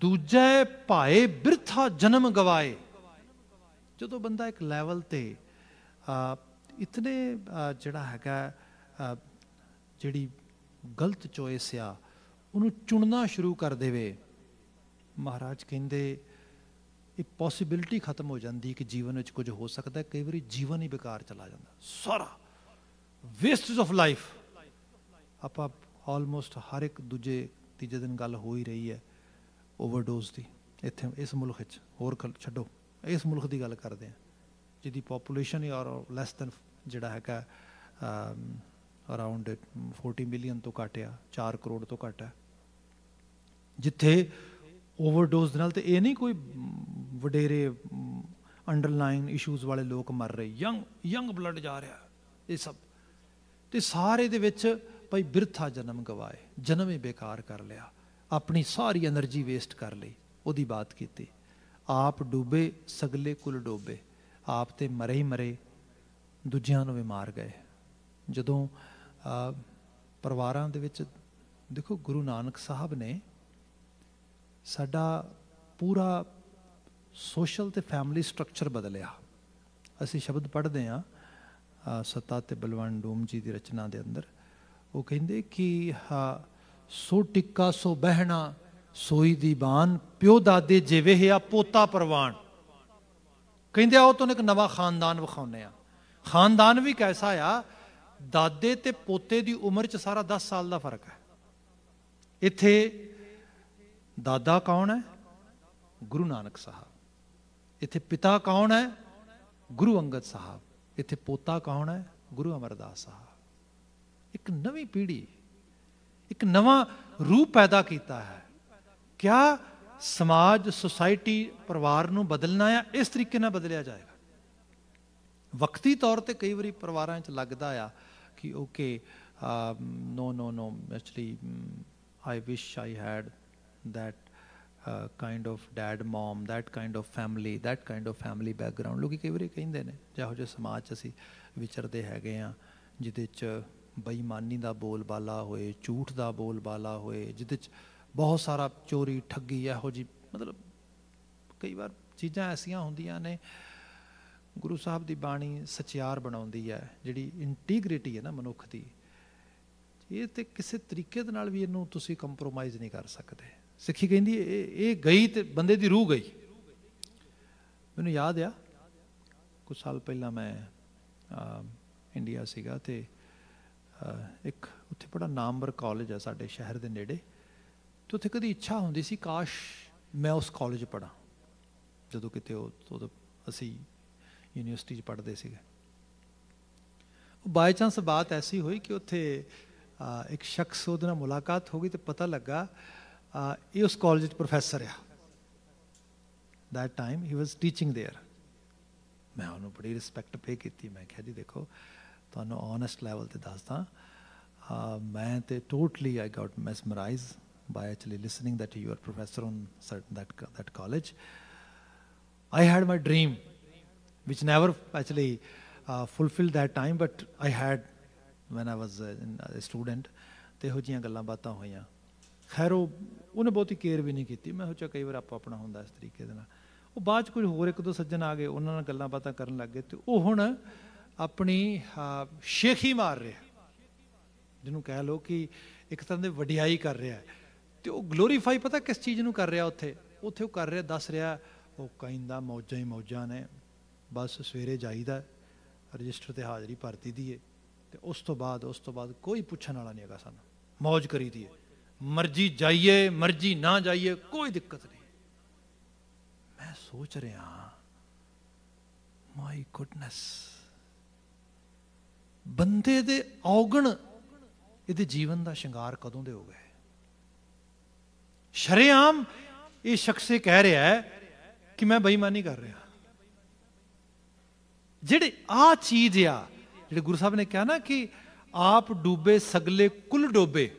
S1: ਦੂਜੇ ਭਾਏ ਬਿਰਥਾ ਜਨਮ ਗਵਾਏ ਜਦੋਂ ਬੰਦਾ ਇੱਕ ਲੈਵਲ ਤੇ ਇਤਨੇ ਜਿਹੜਾ ਹੈਗਾ ਜਿਹੜੀ ਗਲਤ ਚੋਇਸ ਆ ਉਹਨੂੰ ਚੁਣਨਾ ਸ਼ੁਰੂ ਕਰ ਦੇਵੇ ਮਹਾਰਾਜ ਕਹਿੰਦੇ ਇਹ ਪੋਸਿਬਿਲਿਟੀ ਖਤਮ ਹੋ ਜਾਂਦੀ ਕਿ ਜੀਵਨ ਵਿੱਚ ਕੁਝ ਹੋ ਸਕਦਾ ਕਈ ਵਾਰੀ ਜੀਵਨ ਹੀ ਬੇਕਾਰ ਚਲਾ ਜਾਂਦਾ ਸਾਰਾ ਵੇਸਟਸ ਆਫ ਲਾਈਫ ਆਪਾਂ ਆਲਮੋਸਟ ਹਰ ਇੱਕ ਦੂਜੇ ਤੀਜੇ ਦਿਨ ਗੱਲ ਹੋ ਹੀ ਰਹੀ ਹੈ ਓਵਰਡੋਜ਼ ਦੀ ਇੱਥੇ ਇਸ ਮੁਲਕ ਵਿੱਚ ਹੋਰ ਛੱਡੋ ਇਸ ਮੁਲਕ ਦੀ ਗੱਲ ਕਰਦੇ ਆ ਜਿਹਦੀ ਪੋਪੂਲੇਸ਼ਨ ਔਰ ਲੈਸ ਦਨ ਜਿਹੜਾ ਹੈਗਾ ਅਰਾਊਂਡ 40 ਮਿਲੀਅਨ ਤੋਂ ਘਟਿਆ 4 ਕਰੋੜ ਤੋਂ ਘੱਟ ਹੈ ਜਿੱਥੇ ਓਵਰਡੋਜ਼ ਨਾਲ ਤੇ ਇਹ ਨਹੀਂ ਕੋਈ ਵਡੇਰੇ ਅੰਡਰਲਾਈਨ ਇਸ਼ੂਜ਼ ਵਾਲੇ ਲੋਕ ਮਰ ਰਹੇ ਯੰਗ ਯੰਗ ਬਲੱਡ ਜਾ ਰਿਹਾ ਇਹ ਸਭ ਤੇ ਸਾਰੇ ਦੇ ਵਿੱਚ ਭਾਈ ਬਿਰਥਾ ਜਨਮ ਗਵਾਏ ਜਨਮ ਹੀ ਬੇਕਾਰ ਕਰ ਲਿਆ ਆਪਣੀ ਸਾਰੀ એનર્ਜੀ ਵੇਸਟ ਕਰ ਲਈ ਉਹਦੀ ਬਾਤ ਕੀਤੀ ਆਪ ਡੂਬੇ ਸਗਲੇ ਕੁਲ ਡੋਬੇ ਆਪ ਤੇ ਮਰੇ ਹੀ ਮਰੇ ਦੂਜਿਆਂ ਨੂੰ ਵੀ ਮਾਰ ਗਏ ਜਦੋਂ ਪਰਿਵਾਰਾਂ ਦੇ ਵਿੱਚ ਦੇਖੋ ਗੁਰੂ ਨਾਨਕ ਸਾਹਿਬ ਨੇ ਸਾਡਾ ਪੂਰਾ ਸੋਸ਼ਲ ਤੇ ਫੈਮਿਲੀ ਸਟਰਕਚਰ ਬਦਲਿਆ ਅਸੀਂ ਸ਼ਬਦ ਪੜ੍ਹਦੇ ਆ ਸਤਾ ਤੇ ਬਲਵੰਡ ਡੂਮ ਜੀ ਦੀ ਰਚਨਾ ਦੇ ਅੰਦਰ ਉਹ ਕਹਿੰਦੇ ਕਿ ਹਾ ਸੋ ਟਿੱਕਾ ਸੋ ਬਹਿਣਾ ਸੋਈ ਦੀ ਬਾਨ ਪਿਓ ਦਾਦੇ ਜਿਵੇਂ ਹੈ ਪੋਤਾ ਪਰਵਾਨ ਕਹਿੰਦੇ ਆਓ ਤੁਹਾਨੂੰ ਇੱਕ ਨਵਾਂ ਖਾਨਦਾਨ ਵਿਖਾਉਨੇ ਆ ਖਾਨਦਾਨ ਵੀ ਕੈਸਾ ਆ ਦਾਦੇ ਤੇ ਪੋਤੇ ਦੀ ਉਮਰ 'ਚ ਸਾਰਾ 10 ਸਾਲ ਦਾ ਫਰਕ ਹੈ ਇੱਥੇ ਦਾਦਾ ਕੌਣ ਹੈ ਗੁਰੂ ਨਾਨਕ ਸਾਹਿਬ ਇੱਥੇ ਪਿਤਾ ਕੌਣ ਹੈ ਗੁਰੂ ਅੰਗਦ ਸਾਹਿਬ ਇੱਥੇ ਪੋਤਾ ਕੌਣ ਹੈ ਗੁਰੂ ਅਮਰਦਾਸ ਸਾਹਿਬ ਇੱਕ ਨਵੀਂ ਪੀੜ੍ਹੀ ਇੱਕ ਨਵਾਂ ਰੂਪ ਪੈਦਾ ਕੀਤਾ ਹੈ ਕਿਆ ਸਮਾਜ ਸੁਸਾਇਟੀ ਪਰਿਵਾਰ ਨੂੰ ਬਦਲਣਾ ਆ ਇਸ ਤਰੀਕੇ ਨਾਲ ਬਦਲਿਆ ਜਾਏਗਾ ਵਕਤੀ ਤੌਰ ਤੇ ਕਈ ਵਾਰੀ ਪਰਿਵਾਰਾਂ ਵਿੱਚ ਲੱਗਦਾ ਆ ਕਿ okay no no no actually I wish I had that kind of dad mom that kind of family that kind of family background ਲੋਕੀ ਕਈ ਵਾਰੀ ਕਹਿੰਦੇ ਨੇ ਜਿਹੋ ਜਿਹੇ ਸਮਾਜ 'ਚ ਅਸੀਂ ਵਿਚਰਦੇ ਹੈਗੇ ਆ ਜਿਹਦੇ 'ਚ ਬੇਈਮਾਨੀ ਦਾ ਬੋਲਬਾਲਾ ਹੋਏ ਝੂਠ ਦਾ ਬੋਲਬਾਲਾ ਹੋਏ ਜਿੱਦੇ ਚ ਬਹੁਤ ਸਾਰਾ ਚੋਰੀ ਠੱਗੀ ਇਹੋ ਜੀ ਮਤਲਬ ਕਈ ਵਾਰ ਚੀਜ਼ਾਂ ਐਸੀਆਂ ਹੁੰਦੀਆਂ ਨੇ ਗੁਰੂ ਸਾਹਿਬ ਦੀ ਬਾਣੀ ਸਚਿਆਰ ਬਣਾਉਂਦੀ ਹੈ ਜਿਹੜੀ ਇੰਟੀਗ੍ਰਿਟੀ ਹੈ ਨਾ ਮਨੁੱਖ ਦੀ ਇਹ ਤੇ ਕਿਸੇ ਤਰੀਕੇ ਦੇ ਨਾਲ ਵੀ ਇਹਨੂੰ ਤੁਸੀਂ ਕੰਪਰੋਮਾਈਜ਼ ਨਹੀਂ ਕਰ ਸਕਦੇ ਸਿੱਖੀ ਕਹਿੰਦੀ ਇਹ ਇਹ ਗਈ ਤੇ ਬੰਦੇ ਦੀ ਰੂਹ ਗਈ ਮੈਨੂੰ ਯਾਦ ਆ ਕੁਝ ਸਾਲ ਪਹਿਲਾਂ ਮੈਂ ਇੰਡੀਆ ਸੀਗਾ ਤੇ ਇੱਕ ਉੱਥੇ ਬੜਾ ਨਾਮਵਰ ਕਾਲਜ ਹੈ ਸਾਡੇ ਸ਼ਹਿਰ ਦੇ ਨੇੜੇ ਤੇ ਉੱਥੇ ਕਦੀ ਇੱਛਾ ਹੁੰਦੀ ਸੀ ਕਾਸ਼ ਮੈਂ ਉਸ ਕਾਲਜ ਪੜਾਂ ਜਦੋਂ ਕਿਤੇ ਉਹ ਅਸੀਂ ਯੂਨੀਵਰਸਿਟੀ 'ਚ ਪੜ੍ਹਦੇ ਸੀਗੇ ਉਹ ਬਾਈ ਚਾਂਸ ਬਾਤ ਐਸੀ ਹੋਈ ਕਿ ਉੱਥੇ ਇੱਕ ਸ਼ਖਸ ਉਹਦੇ ਨਾਲ ਮੁਲਾਕਾਤ ਹੋ ਗਈ ਤੇ ਪਤਾ ਲੱਗਾ ਇਹ ਉਸ ਕਾਲਜ 'ਚ ਪ੍ਰੋਫੈਸਰ ਆ that time he was teaching there ਮੈਂ ਉਹਨੂੰ ਬੜੀ ਰਿਸਪੈਕਟ ਪੇ ਕੀਤੀ ਮੈਂ ਕਿਹਾ ਜੀ ਦੇਖੋ ਤੁਹਾਨੂੰ ਓਨੈਸਟ ਲੈਵਲ ਤੇ ਦੱਸਦਾ ਮੈਂ ਤੇ totally I got mesmerize by actually listening that you are professor on that that college I had my dream which never actually uh, that time but I had when I was a student ਤੇ ਇਹੋ ਜੀਆਂ ਗੱਲਾਂ ਬਾਤਾਂ ਹੋਈਆਂ ਖੈਰ ਉਹ ਉਹਨੇ ਬਹੁਤੀ ਕੇਅਰ ਵੀ ਨਹੀਂ ਕੀਤੀ ਮੈਂ ਸੋਚਿਆ ਕਈ ਵਾਰ ਆਪੋ ਆਪਣਾ ਹੁੰਦਾ ਇਸ ਤਰੀਕੇ ਦੇ ਨਾਲ ਉਹ ਬਾਅਦ ਚ ਕੋਈ ਹੋਰ ਇੱਕ ਦੋ ਸੱਜਣ ਆ ਗਏ ਉਹਨਾਂ ਨਾਲ ਗੱਲਾਂ ਬਾਤਾਂ ਕਰਨ ਲੱਗ ਗਏ ਤੇ ਉਹ ਹੁਣ ਆਪਣੀ ਸ਼ੇਖੀ ਮਾਰ ਰਿਹਾ ਜਿਹਨੂੰ ਕਹਿ ਲੋ ਕਿ ਇੱਕ ਤਰ੍ਹਾਂ ਦੇ ਵਡਿਆਈ ਕਰ ਰਿਹਾ ਹੈ ਤੇ ਉਹ ਗਲੋਰੀਫਾਈ ਪਤਾ ਕਿਸ ਚੀਜ਼ ਨੂੰ ਕਰ ਰਿਹਾ ਉੱਥੇ ਉੱਥੇ ਉਹ ਕਰ ਰਿਹਾ ਦੱਸ ਰਿਹਾ ਉਹ ਕਹਿੰਦਾ ਮੌਜਾਂ ਹੀ ਮੌਜਾਂ ਨੇ ਬਸ ਸਵੇਰੇ ਜਾਈਦਾ ਰਜਿਸਟਰ ਤੇ ਹਾਜ਼ਰੀ ਭਰਤੀ ਦੀਏ ਤੇ ਉਸ ਤੋਂ ਬਾਅਦ ਉਸ ਤੋਂ ਬਾਅਦ ਕੋਈ ਪੁੱਛਣ ਵਾਲਾ ਨਹੀਂ ਹੈਗਾ ਸਾਨੂੰ ਮौज ਕਰੀ ਦੀਏ ਮਰਜ਼ੀ ਜਾਈਏ ਮਰਜ਼ੀ ਨਾ ਜਾਈਏ ਕੋਈ ਦਿੱਕਤ ਨਹੀਂ ਮੈਂ ਸੋਚ ਰਿਹਾ ਮਾਈ ਗੁੱਡਨੈਸ ਬੰਦੇ ਦੇ ਔਗਣ ਇਹਦੇ ਜੀਵਨ ਦਾ ਸ਼ਿੰਗਾਰ ਕਦੋਂ ਦੇ ਹੋ ਗਏ ਸ਼ਰਿਆਮ ਇਹ ਸ਼ਖਸ ਇਹ ਕਹਿ ਰਿਹਾ ਹੈ ਕਿ ਮੈਂ ਬੇਈਮਾਨੀ ਕਰ ਰਿਹਾ ਜਿਹੜੇ ਆ ਚੀਜ਼ ਆ ਜਿਹੜੇ ਗੁਰੂ ਸਾਹਿਬ ਨੇ ਕਿਹਾ ਨਾ ਕਿ ਆਪ ਡੂਬੇ ਸਗਲੇ ਕੁੱਲ ਡੋਬੇ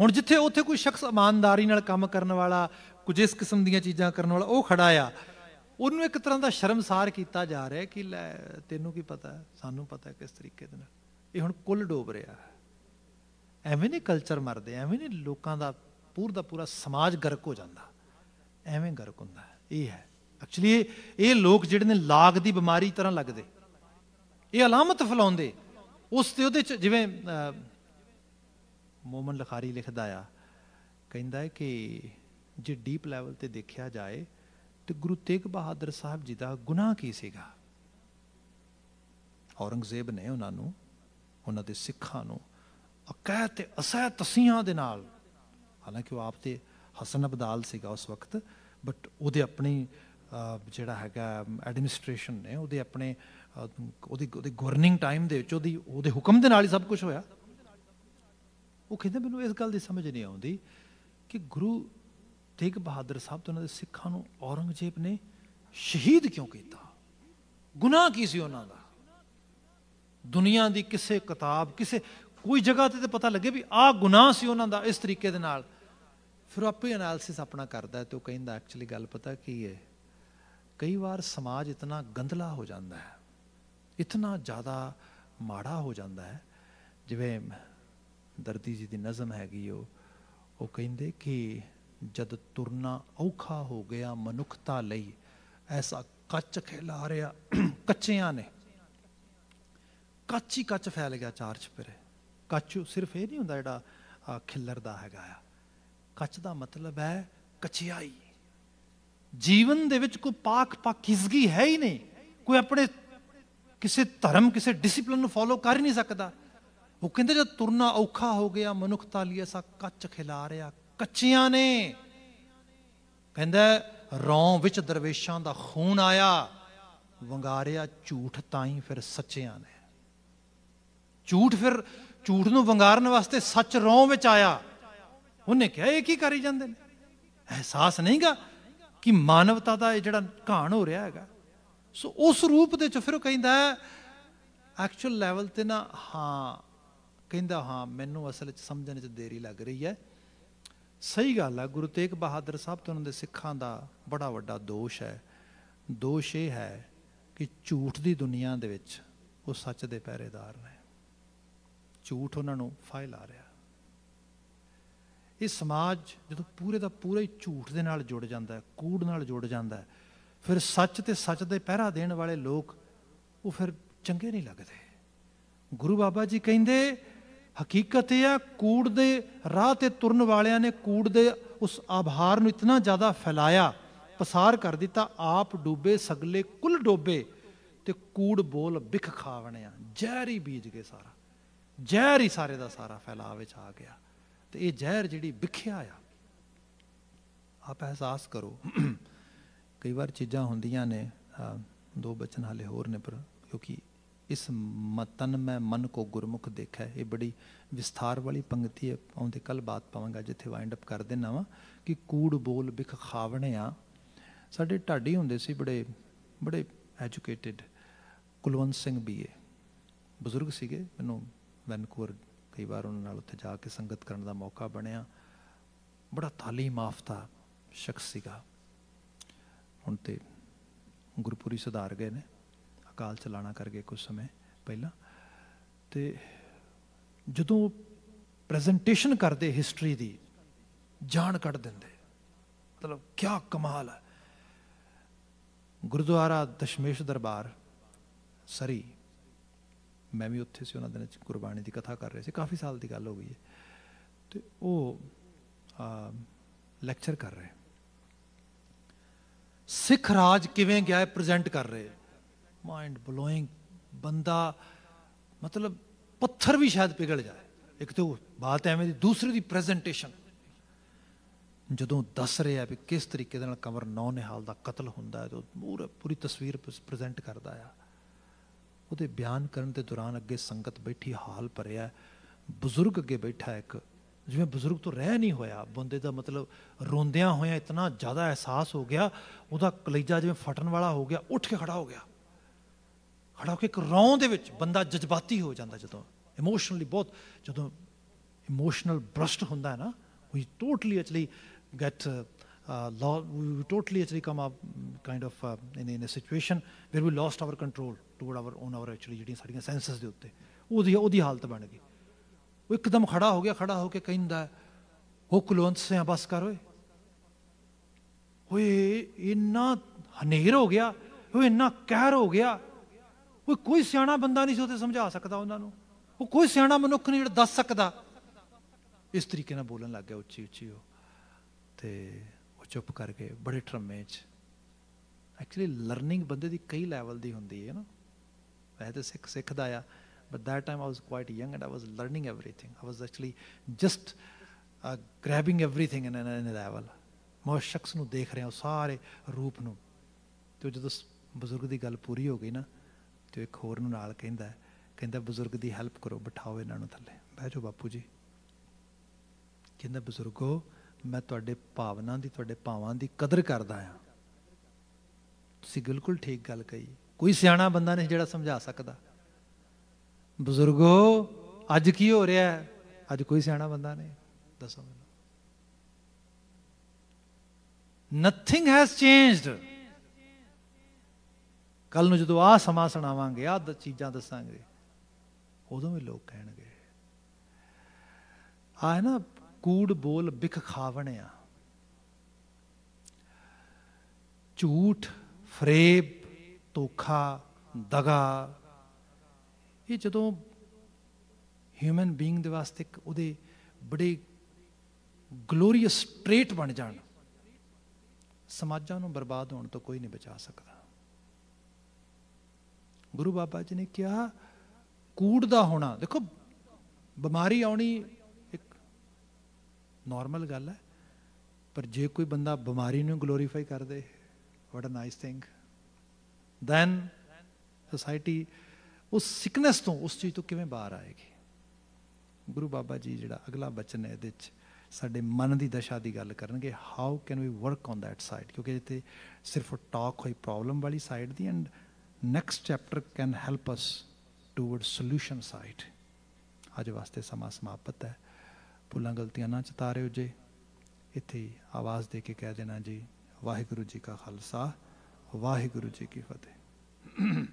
S1: ਹੁਣ ਜਿੱਥੇ ਉੱਥੇ ਕੋਈ ਸ਼ਖਸ ਇਮਾਨਦਾਰੀ ਨਾਲ ਕੰਮ ਕਰਨ ਵਾਲਾ ਕੁਝ ਇਸ ਕਿਸਮ ਦੀਆਂ ਚੀਜ਼ਾਂ ਕਰਨ ਵਾਲਾ ਉਹ ਖੜਾ ਆ ਉਹਨੂੰ ਇੱਕ ਤਰ੍ਹਾਂ ਦਾ ਸ਼ਰਮਸਾਰ ਕੀਤਾ ਜਾ ਰਿਹਾ ਕਿ ਲੈ ਤੈਨੂੰ ਕੀ ਪਤਾ ਸਾਨੂੰ ਪਤਾ ਕਿਸ ਤਰੀਕੇ ਦੇ ਨਾਲ ਇਹ ਹੁਣ ਕੁੱਲ ਡੋਬ ਰਿਹਾ ਹੈ ਐਵੇਂ ਨਹੀਂ ਕਲਚਰ ਮਰਦੇ ਐਵੇਂ ਨਹੀਂ ਲੋਕਾਂ ਦਾ ਪੂਰ ਦਾ ਪੂਰਾ ਸਮਾਜ ਗਰਕ ਹੋ ਜਾਂਦਾ ਐਵੇਂ ਗਰਕ ਹੁੰਦਾ ਇਹ ਹੈ ਐਕਚੁਅਲੀ ਇਹ ਲੋਕ ਜਿਹੜੇ ਨੇ ਲਾਗ ਦੀ ਬਿਮਾਰੀ ਤਰ੍ਹਾਂ ਲੱਗਦੇ ਇਹ ਅਲਾਮਤ ਫਲਾਉਂਦੇ ਉਸ ਤੇ ਉਹਦੇ ਚ ਜਿਵੇਂ ਮੋਮਨ ਲਖਾਰੀ ਲਿਖਦਾ ਆ ਕਹਿੰਦਾ ਕਿ ਜੇ ਡੀਪ ਲੈਵਲ ਤੇ ਦੇਖਿਆ ਜਾਏ ਤੇ ਗੁਰੂ ਤੇਗ ਬਹਾਦਰ ਸਾਹਿਬ ਜੀ ਦਾ ਗੁਨਾਹ ਕੀ ਸੀਗਾ ਔਰੰਗਜ਼ੇਬ ਨੇ ਉਹਨਾਂ ਨੂੰ ਉਹਨਾਂ ਦੇ ਸਿੱਖਾਂ ਨੂੰ ਅਕਹਿ ਤੇ ਅਸਹਿ ਤਸੀਹਾਂ ਦੇ ਨਾਲ ਹਾਲਾਂਕਿ ਉਹ ਆਪ ਤੇ ਹਸਨ ਅਬਦਾਲ ਸੀਗਾ ਉਸ ਵਕਤ ਬਟ ਉਹਦੇ ਆਪਣੀ ਜਿਹੜਾ ਹੈਗਾ ਐਡਮਿਨਿਸਟ੍ਰੇਸ਼ਨ ਨੇ ਉਹਦੇ ਆਪਣੇ ਉਹਦੀ ਉਹਦੇ ਗਵਰਨਿੰਗ ਟਾਈਮ ਦੇ ਵਿੱਚ ਉਹਦੀ ਉਹਦੇ ਹੁਕਮ ਦੇ ਨਾਲ ਹੀ ਸਭ ਕੁਝ ਹੋਇਆ ਉਹ ਕਹਿੰਦੇ ਮੈਨੂੰ ਇਸ ਗੱਲ ਦੀ ਸਮਝ ਨਹੀਂ ਆਉਂਦੀ ਕਿ ਗੁਰੂ ਤੇਗ ਬਹਾਦਰ ਸਾਹਿਬ ਤੋਂ ਉਹਨਾਂ ਦੇ ਸਿੱਖਾਂ ਨੂੰ ਔਰੰਗਜ਼ੇਬ ਨੇ ਸ਼ਹੀਦ ਕਿਉਂ ਕੀਤਾ ਗੁਨਾਹ ਕੀ ਸੀ ਉਹਨਾਂ ਦਾ ਦੁਨੀਆ ਦੀ ਕਿਸੇ ਕਿਤਾਬ ਕਿਸੇ ਕੋਈ ਜਗ੍ਹਾ ਤੇ ਤੇ ਪਤਾ ਲੱਗੇ ਵੀ ਆਹ ਗੁਨਾਹ ਸੀ ਉਹਨਾਂ ਦਾ ਇਸ ਤਰੀਕੇ ਦੇ ਨਾਲ ਫਿਰ ਆਪੇ ਐਨਾਲਿਸਿਸ ਆਪਣਾ ਕਰਦਾ ਤੇ ਉਹ ਕਹਿੰਦਾ ਐਕਚੁਅਲੀ ਗੱਲ ਪਤਾ ਕੀ ਹੈ ਕਈ ਵਾਰ ਸਮਾਜ ਇਤਨਾ ਗੰਦਲਾ ਹੋ ਜਾਂਦਾ ਹੈ ਇਤਨਾ ਜ਼ਿਆਦਾ ਮਾੜਾ ਹੋ ਜਾਂਦਾ ਹੈ ਜਿਵੇਂ ਦਰਦੀ ਜੀ ਦੀ ਨਜ਼ਮ ਹੈਗੀ ਉਹ ਉਹ ਕਹਿੰਦੇ ਕਿ ਜਦ ਤੁਰਨਾ ਔਖਾ ਹੋ ਗਿਆ ਮਨੁੱਖਤਾ ਲਈ ਐਸਾ ਕੱਚ ਖਿਲਾ ਰਿਆ ਕੱਚਿਆਂ ਨੇ ਕੱਚੀ ਕੱਚ ਫੈਲ ਗਿਆ ਚਾਰ ਚਪਰੇ ਕੱਚੂ ਸਿਰਫ ਇਹ ਨਹੀਂ ਹੁੰਦਾ ਜਿਹੜਾ ਖਿੱਲਰਦਾ ਹੈਗਾ ਆ ਕੱਚ ਦਾ ਮਤਲਬ ਹੈ ਕਚਿਆਈ ਜੀਵਨ ਦੇ ਵਿੱਚ ਕੋਈ ਪਾਕ ਪਾਕੀਜ਼ਗੀ ਹੈ ਹੀ ਨਹੀਂ ਕੋਈ ਆਪਣੇ ਕਿਸੇ ਧਰਮ ਕਿਸੇ ਡਿਸਪਲਿਨ ਨੂੰ ਫੋਲੋ ਕਰ ਹੀ ਨਹੀਂ ਸਕਦਾ ਉਹ ਕਹਿੰਦੇ ਜਦ ਤੁਰਨਾ ਔਖਾ ਹੋ ਗਿਆ ਮਨੁੱਖਤਾ ਲਈ ਐਸਾ ਕੱਚ ਖਿਲਾ ਰਿਆ ਕੱਚੀਆਂ ਨੇ ਕਹਿੰਦਾ ਰੌਂ ਵਿੱਚ ਦਰਵੇਸ਼ਾਂ ਦਾ ਖੂਨ ਆਇਆ ਵੰਗਾਰਿਆ ਝੂਠ ਤਾਂ ਹੀ ਫਿਰ ਸੱਚਿਆਂ ਨੇ ਝੂਠ ਫਿਰ ਝੂਠ ਨੂੰ ਵੰਗਾਰਨ ਵਾਸਤੇ ਸੱਚ ਰੌਂ ਵਿੱਚ ਆਇਆ ਉਹਨੇ ਕਿਹਾ ਇਹ ਕੀ ਕਰੀ ਜਾਂਦੇ ਨੇ ਅਹਿਸਾਸ ਨਹੀਂਗਾ ਕਿ ਮਾਨਵਤਾ ਦਾ ਇਹ ਜਿਹੜਾ ਘਾਣ ਹੋ ਰਿਹਾ ਹੈਗਾ ਸੋ ਉਸ ਰੂਪ ਦੇ ਚ ਫਿਰ ਉਹ ਕਹਿੰਦਾ ਐਕਚੁਅਲ ਲੈਵਲ ਤੇ ਨਾ ਹਾਂ ਕਹਿੰਦਾ ਹਾਂ ਮੈਨੂੰ ਅਸਲ ਵਿੱਚ ਸਮਝਣ ਵਿੱਚ ਦੇਰੀ ਲੱਗ ਰਹੀ ਹੈ ਸਹੀ ਗੱਲ ਹੈ ਗੁਰੂ ਤੇਗ ਬਹਾਦਰ ਸਾਹਿਬ ਤੇ ਉਹਨਾਂ ਦੇ ਸਿੱਖਾਂ ਦਾ ਬੜਾ ਵੱਡਾ ਦੋਸ਼ ਹੈ ਦੋਸ਼ ਇਹ ਹੈ ਕਿ ਝੂਠ ਦੀ ਦੁਨੀਆ ਦੇ ਵਿੱਚ ਉਹ ਸੱਚ ਦੇ ਪਹਿਰੇਦਾਰ ਨੇ ਝੂਠ ਉਹਨਾਂ ਨੂੰ ਫਾਇਲ ਆ ਰਿਹਾ ਇਹ ਸਮਾਜ ਜਦੋਂ ਪੂਰੇ ਦਾ ਪੂਰਾ ਹੀ ਝੂਠ ਦੇ ਨਾਲ ਜੁੜ ਜਾਂਦਾ ਹੈ ਕੂੜ ਨਾਲ ਜੁੜ ਜਾਂਦਾ ਹੈ ਫਿਰ ਸੱਚ ਤੇ ਸੱਚ ਦੇ ਪਹਿਰਾ ਦੇਣ ਵਾਲੇ ਲੋਕ ਉਹ ਫਿਰ ਚੰਗੇ ਨਹੀਂ ਲੱਗਦੇ ਗੁਰੂ ਬਾਬਾ ਜੀ ਕਹਿੰਦੇ ਹਕੀਕਤ ਇਹ ਆ ਕੂੜ ਦੇ ਰਾਹ ਤੇ ਤੁਰਨ ਵਾਲਿਆਂ ਨੇ ਕੂੜ ਦੇ ਉਸ ਆਭਾਰ ਨੂੰ ਇਤਨਾ ਜ਼ਿਆਦਾ ਫੈਲਾਇਆ ਪਸਾਰ ਕਰ ਦਿੱਤਾ ਆਪ ਡੁੱਬੇ ਸਗਲੇ ਕੁੱਲ ਡੋਬੇ ਤੇ ਕੂੜ ਬੋਲ ਬਿਖ ਖਾਵਣਿਆ ਜ਼ਹਿਰ ਹੀ ਬੀਜ ਕੇ ਸਾਰਾ ਜ਼ਹਿਰ ਹੀ ਸਾਰੇ ਦਾ ਸਾਰਾ ਫੈਲਾ ਵਿੱਚ ਆ ਗਿਆ ਤੇ ਇਹ ਜ਼ਹਿਰ ਜਿਹੜੀ ਵਿਖਿਆ ਆ ਆਪ ਅਹਿਸਾਸ ਕਰੋ ਕਈ ਵਾਰ ਚੀਜ਼ਾਂ ਹੁੰਦੀਆਂ ਨੇ ਦੋ ਬਚਨ ਹਾਲੇ ਹੋਰ ਨੇ ਪਰ ਕਿਉਂਕਿ ਇਸ ਮਤਨ ਮੈਂ ਮਨ ਕੋ ਗੁਰਮੁਖ ਦੇਖਾ ਇਹ ਬੜੀ ਵਿਸਥਾਰ ਵਾਲੀ ਪੰਕਤੀ ਹੈ ਆਉਂਦੇ ਕੱਲ ਬਾਤ ਪਾਵਾਂਗਾ ਜਿੱਥੇ ਵਾਇੰਡ ਅਪ ਕਰ ਦੇਣਾ ਵਾ ਕਿ ਕੂੜ ਬੋਲ ਬਿਖ ਖਾਵਣੇ ਆ ਸਾਡੇ ਢਾਡੀ ਹੁੰਦੇ ਸੀ ਬੜੇ ਬੜੇ ਐਜੂਕੇਟਿਡ ਕੁਲਵੰਤ ਸਿੰਘ ਬੀਏ ਬਜ਼ੁਰਗ ਸੀਗੇ ਮੈਨੂੰ ਵੈਨਕੂਵਰ ਕਈ ਵਾਰ ਉਹਨਾਂ ਨਾਲ ਉੱਥੇ ਜਾ ਕੇ ਸੰਗਤ ਕਰਨ ਦਾ ਮੌਕਾ ਬਣਿਆ ਬੜਾ ਥਾਲੀ ਮਾਫਤਾ ਸ਼ਖਸ ਸੀਗਾ ਹੁਣ ਤੇ ਗੁਰਪੁਰੀ ਸੁਧਾਰ ਗਏ ਨੇ ਅਕਾਲ ਚਲਾਣਾ ਕਰ ਗਏ ਕੁਝ ਸਮੇਂ ਪਹਿਲਾਂ ਤੇ ਜਦੋਂ ਪ੍ਰੈਜੈਂਟੇਸ਼ਨ ਕਰਦੇ ਹਿਸਟਰੀ ਦੀ ਜਾਣ ਕੱਢ ਦਿੰਦੇ ਮਤਲਬ ਕੀ ਕਮਾਲ ਹੈ ਗੁਰਦੁਆਰਾ ਦਸ਼ਮੇਸ਼ ਦਰਬਾਰ ਸਰੀ ਮੈਂ ਵੀ ਉੱਥੇ ਸੀ ਉਹਨਾਂ ਦਿਨਾਂ 'ਚ ਗੁਰਬਾਣੀ ਦੀ ਕਥਾ ਕਰ ਰਹੇ ਸੀ ਕਾਫੀ ਸਾਲ ਦੀ ਗੱਲ ਹੋ ਗਈ ਹੈ ਤੇ ਉਹ ਲੈਕਚਰ ਕਰ ਰਹੇ ਸਿੱਖ ਰਾਜ ਕਿਵੇਂ ਗਿਆ ਹੈ ਪ੍ਰੈਜ਼ੈਂਟ ਕਰ ਰਹੇ ਮਾਈਂਡ ਬਲੋਇੰਗ ਬੰਦਾ ਮਤਲਬ ਪੱਥਰ ਵੀ ਸ਼ਾਇਦ ਪਿਗਲ ਜਾਏ ਇੱਕ ਉਹ ਬਾਤ ਐਵੇਂ ਦੀ ਦੂਸਰੀ ਦੀ ਪ੍ਰੈਜੈਂਟੇਸ਼ਨ ਜਦੋਂ ਦੱਸ ਰਿਹਾ ਵੀ ਕਿਸ ਤਰੀਕੇ ਦੇ ਨਾਲ ਕਮਰ ਨੌ ਨਿਹਾਲ ਦਾ ਕਤਲ ਹੁੰਦਾ ਹੈ ਤੇ ਪੂਰਾ ਪੂਰੀ ਤਸਵੀਰ ਪ੍ਰੈਜੈਂਟ ਕਰਦਾ ਆ ਉਹਦੇ ਬਿਆਨ ਕਰਨ ਦੇ ਦੌਰਾਨ ਅੱਗੇ ਸੰਗਤ ਬੈਠੀ ਹਾਲ ਭਰਿਆ ਬਜ਼ੁਰਗ ਅੱਗੇ ਬੈਠਾ ਇੱਕ ਜਿਵੇਂ ਬਜ਼ੁਰਗ ਤੋਂ ਰਹਿ ਨਹੀਂ ਹੋਇਆ ਬੰਦੇ ਦਾ ਮਤਲਬ ਰੋਂਦਿਆਂ ਹੋਇਆ ਇਤਨਾ ਜ਼ਿਆਦਾ ਅਹਿਸਾਸ ਹੋ ਗਿਆ ਉਹਦਾ ਕਲੇਜਾ ਜਿਵੇਂ ਫਟਣ ਵਾਲਾ ਹੋ ਗਿਆ ਉੱਠ ਕੇ ਖੜਾ ਹੋ ਗਿਆ ਖੜਾ ਕੇ ਇੱਕ ਰੌਂ ਦੇ ਵਿੱਚ ਬੰਦਾ ਜਜ਼ਬਾਤੀ ਹੋ ਜਾਂਦਾ ਜਦੋਂ ਇਮੋਸ਼ਨਲੀ ਬਹੁਤ ਜਦੋਂ ਇਮੋਸ਼ਨਲ ਬਰਸਟ ਹੁੰਦਾ ਹੈ ਨਾ ਵੀ ਟੋਟਲੀ ਐਕਚੁਅਲੀ ਗੈਟ ਲਾ totally actually come come kind of in in a situation a we lost our control toward our own our actually ਜਿਹੜੀਆਂ ਸਾਡੀਆਂ ਸੈਂਸਸ ਦੇ ਉੱਤੇ ਉਹਦੀ ਉਹਦੀ ਹਾਲਤ ਬਣ ਗਈ ਉਹ ਇੱਕਦਮ ਖੜਾ ਹੋ ਗਿਆ ਖੜਾ ਹੋ ਕੇ ਕਹਿੰਦਾ ਹੋ ਕਲੋਂਸ ਸਿਆ ਬਸ ਕਰ ਓਏ ਓਏ ਇੰਨਾ ਹਨੇਰ ਹੋ ਗਿਆ ਉਹ ਇੰਨਾ ਕਹਿਰ ਹੋ ਗਿਆ ਕੋਈ ਕੋਈ ਸਿਆਣਾ ਬੰਦਾ ਨਹੀਂ ਸੀ ਉਹ ਤੇ ਸਮਝਾ ਸਕਦਾ ਉਹਨਾਂ ਨੂੰ ਉਹ ਕੋਈ ਸਿਆਣਾ ਮਨੁੱਖ ਨਹੀਂ ਜਿਹੜਾ ਦੱਸ ਸਕਦਾ ਇਸ ਤਰੀਕੇ ਨਾਲ ਬੋਲਣ ਲੱਗ ਗਿਆ ਉੱਚੀ ਉੱਚੀ ਉਹ ਤੇ ਉਹ ਚੁੱਪ ਕਰ ਗਏ ਬੜੇ ਟਰਮੇ 'ਚ ਐਕਚੁਅਲੀ ਲਰਨਿੰਗ ਬੰਦੇ ਦੀ ਕਈ ਲੈਵਲ ਦੀ ਹੁੰਦੀ ਹੈ ਨਾ ਵੈਸੇ ਤਾਂ ਸਿੱਖ ਸਿੱਖਦਾ ਆ but that time i was quite young and i was learning everything i was actually just grabbing uh, grabbing everything in an level ਮੈਂ ਸ਼ਖਸ ਨੂੰ ਦੇਖ ਰਿਹਾ ਸਾਰੇ ਰੂਪ ਨੂੰ ਤੇ ਜਦੋਂ ਬਜ਼ੁਰਗ ਦੀ ਗੱਲ ਪੂਰੀ ਹੋ ਗਈ ਨਾ ਵਿੱਚੋਂ ਇੱਕ ਹੋਰ ਨੂੰ ਨਾਲ ਕਹਿੰਦਾ ਕਹਿੰਦਾ ਬਜ਼ੁਰਗ ਦੀ ਹੈਲਪ ਕਰੋ ਬਿਠਾਓ ਇਹਨਾਂ ਨੂੰ ਥੱਲੇ ਬਹਿ ਜਾਓ ਬਾਪੂ ਜੀ ਕਹਿੰਦਾ ਬਜ਼ੁਰਗੋ ਮੈਂ ਤੁਹਾਡੇ ਭਾਵਨਾ ਦੀ ਤੁਹਾਡੇ ਭਾਵਾਂ ਦੀ ਕਦਰ ਕਰਦਾ ਆ ਤੁਸੀਂ ਬਿਲਕੁਲ ਠੀਕ ਗੱਲ ਕਹੀ ਕੋਈ ਸਿਆਣਾ ਬੰਦਾ ਨਹੀਂ ਜਿਹੜਾ ਸਮਝਾ ਸਕਦਾ ਬਜ਼ੁਰਗੋ ਅੱਜ ਕੀ ਹੋ ਰਿਹਾ ਹੈ ਅੱਜ ਕੋਈ ਸਿਆਣਾ ਬੰਦਾ ਨਹੀਂ ਦੱਸੋ ਮੈਨੂੰ ਨਥਿੰਗ ਹੈਜ਼ ਚੇਂਜਡ ਕੱਲ ਨੂੰ ਜਦੋਂ ਆ ਸਮਾਂ ਸੁਣਾਵਾਂਗੇ ਆ ਚੀਜ਼ਾਂ ਦੱਸਾਂਗੇ ਉਦੋਂ ਵੀ ਲੋਕ ਕਹਿਣਗੇ ਆ ਹੈ ਨਾ ਕੂੜ ਬੋਲ ਬਿਖ ਖਾਵਣਿਆ ਝੂਠ ਫਰੇਬ ਧੋਖਾ ਦਗਾ ਇਹ ਜਦੋਂ ਹਿਊਮਨ ਬੀਇੰਗ ਦੇ ਵਾਸਤੇ ਉਹਦੇ ਬੜੇ ਗਲੋਰੀਅਸ ਟ੍ਰੇਟ ਬਣ ਜਾਣ ਸਮਾਜਾਂ ਨੂੰ ਬਰਬਾਦ ਹੋਣ ਤੋਂ ਕੋਈ ਨਹੀਂ ਬਚਾ ਸਕਦਾ ਗੁਰੂ ਬਾਬਾ ਜੀ ਨੇ ਕਿਹਾ ਕੂੜ ਦਾ ਹੋਣਾ ਦੇਖੋ ਬਿਮਾਰੀ ਆਉਣੀ ਇੱਕ ਨਾਰਮਲ ਗੱਲ ਹੈ ਪਰ ਜੇ ਕੋਈ ਬੰਦਾ ਬਿਮਾਰੀ ਨੂੰ ਗਲੋਰੀਫਾਈ ਕਰ ਦੇ what a nice thing then society ਉਸ ਸਿਕਨੈਸ ਤੋਂ ਉਸ ਚੀਜ਼ ਤੋਂ ਕਿਵੇਂ ਬਾਹਰ ਆਏਗੀ ਗੁਰੂ ਬਾਬਾ ਜੀ ਜਿਹੜਾ ਅਗਲਾ ਬਚਨ ਹੈ ਇਹਦੇ ਵਿੱਚ ਸਾਡੇ ਮਨ ਦੀ ਦਸ਼ਾ ਦੀ ਗੱਲ ਕਰਨਗੇ how can we work on that side ਕਿਉਂਕਿ ਇੱਥੇ ਸਿਰਫ ਟਾਕ ਹੋਈ ਪ੍ਰੋਬਲਮ ਵਾਲੀ ਸਾਈਡ ਦੀ and next chapter can help us towards solution side ਅੱਜ ਵਾਸਤੇ ਸਮਾਂ ਸਮਾਪਤ ਹੈ ਭੁੱਲਾਂ ਗਲਤੀਆਂ ਨਾ ਚਤਾਰਿਓ ਜੇ ਇੱਥੇ ਆਵਾਜ਼ ਦੇ ਕੇ ਕਹਿ ਦੇਣਾ ਜੀ ਵਾਹਿਗੁਰੂ ਜੀ ਕਾ ਖਾਲਸਾ ਵਾਹਿਗੁਰੂ ਜੀ ਕੀ ਫਤਿਹ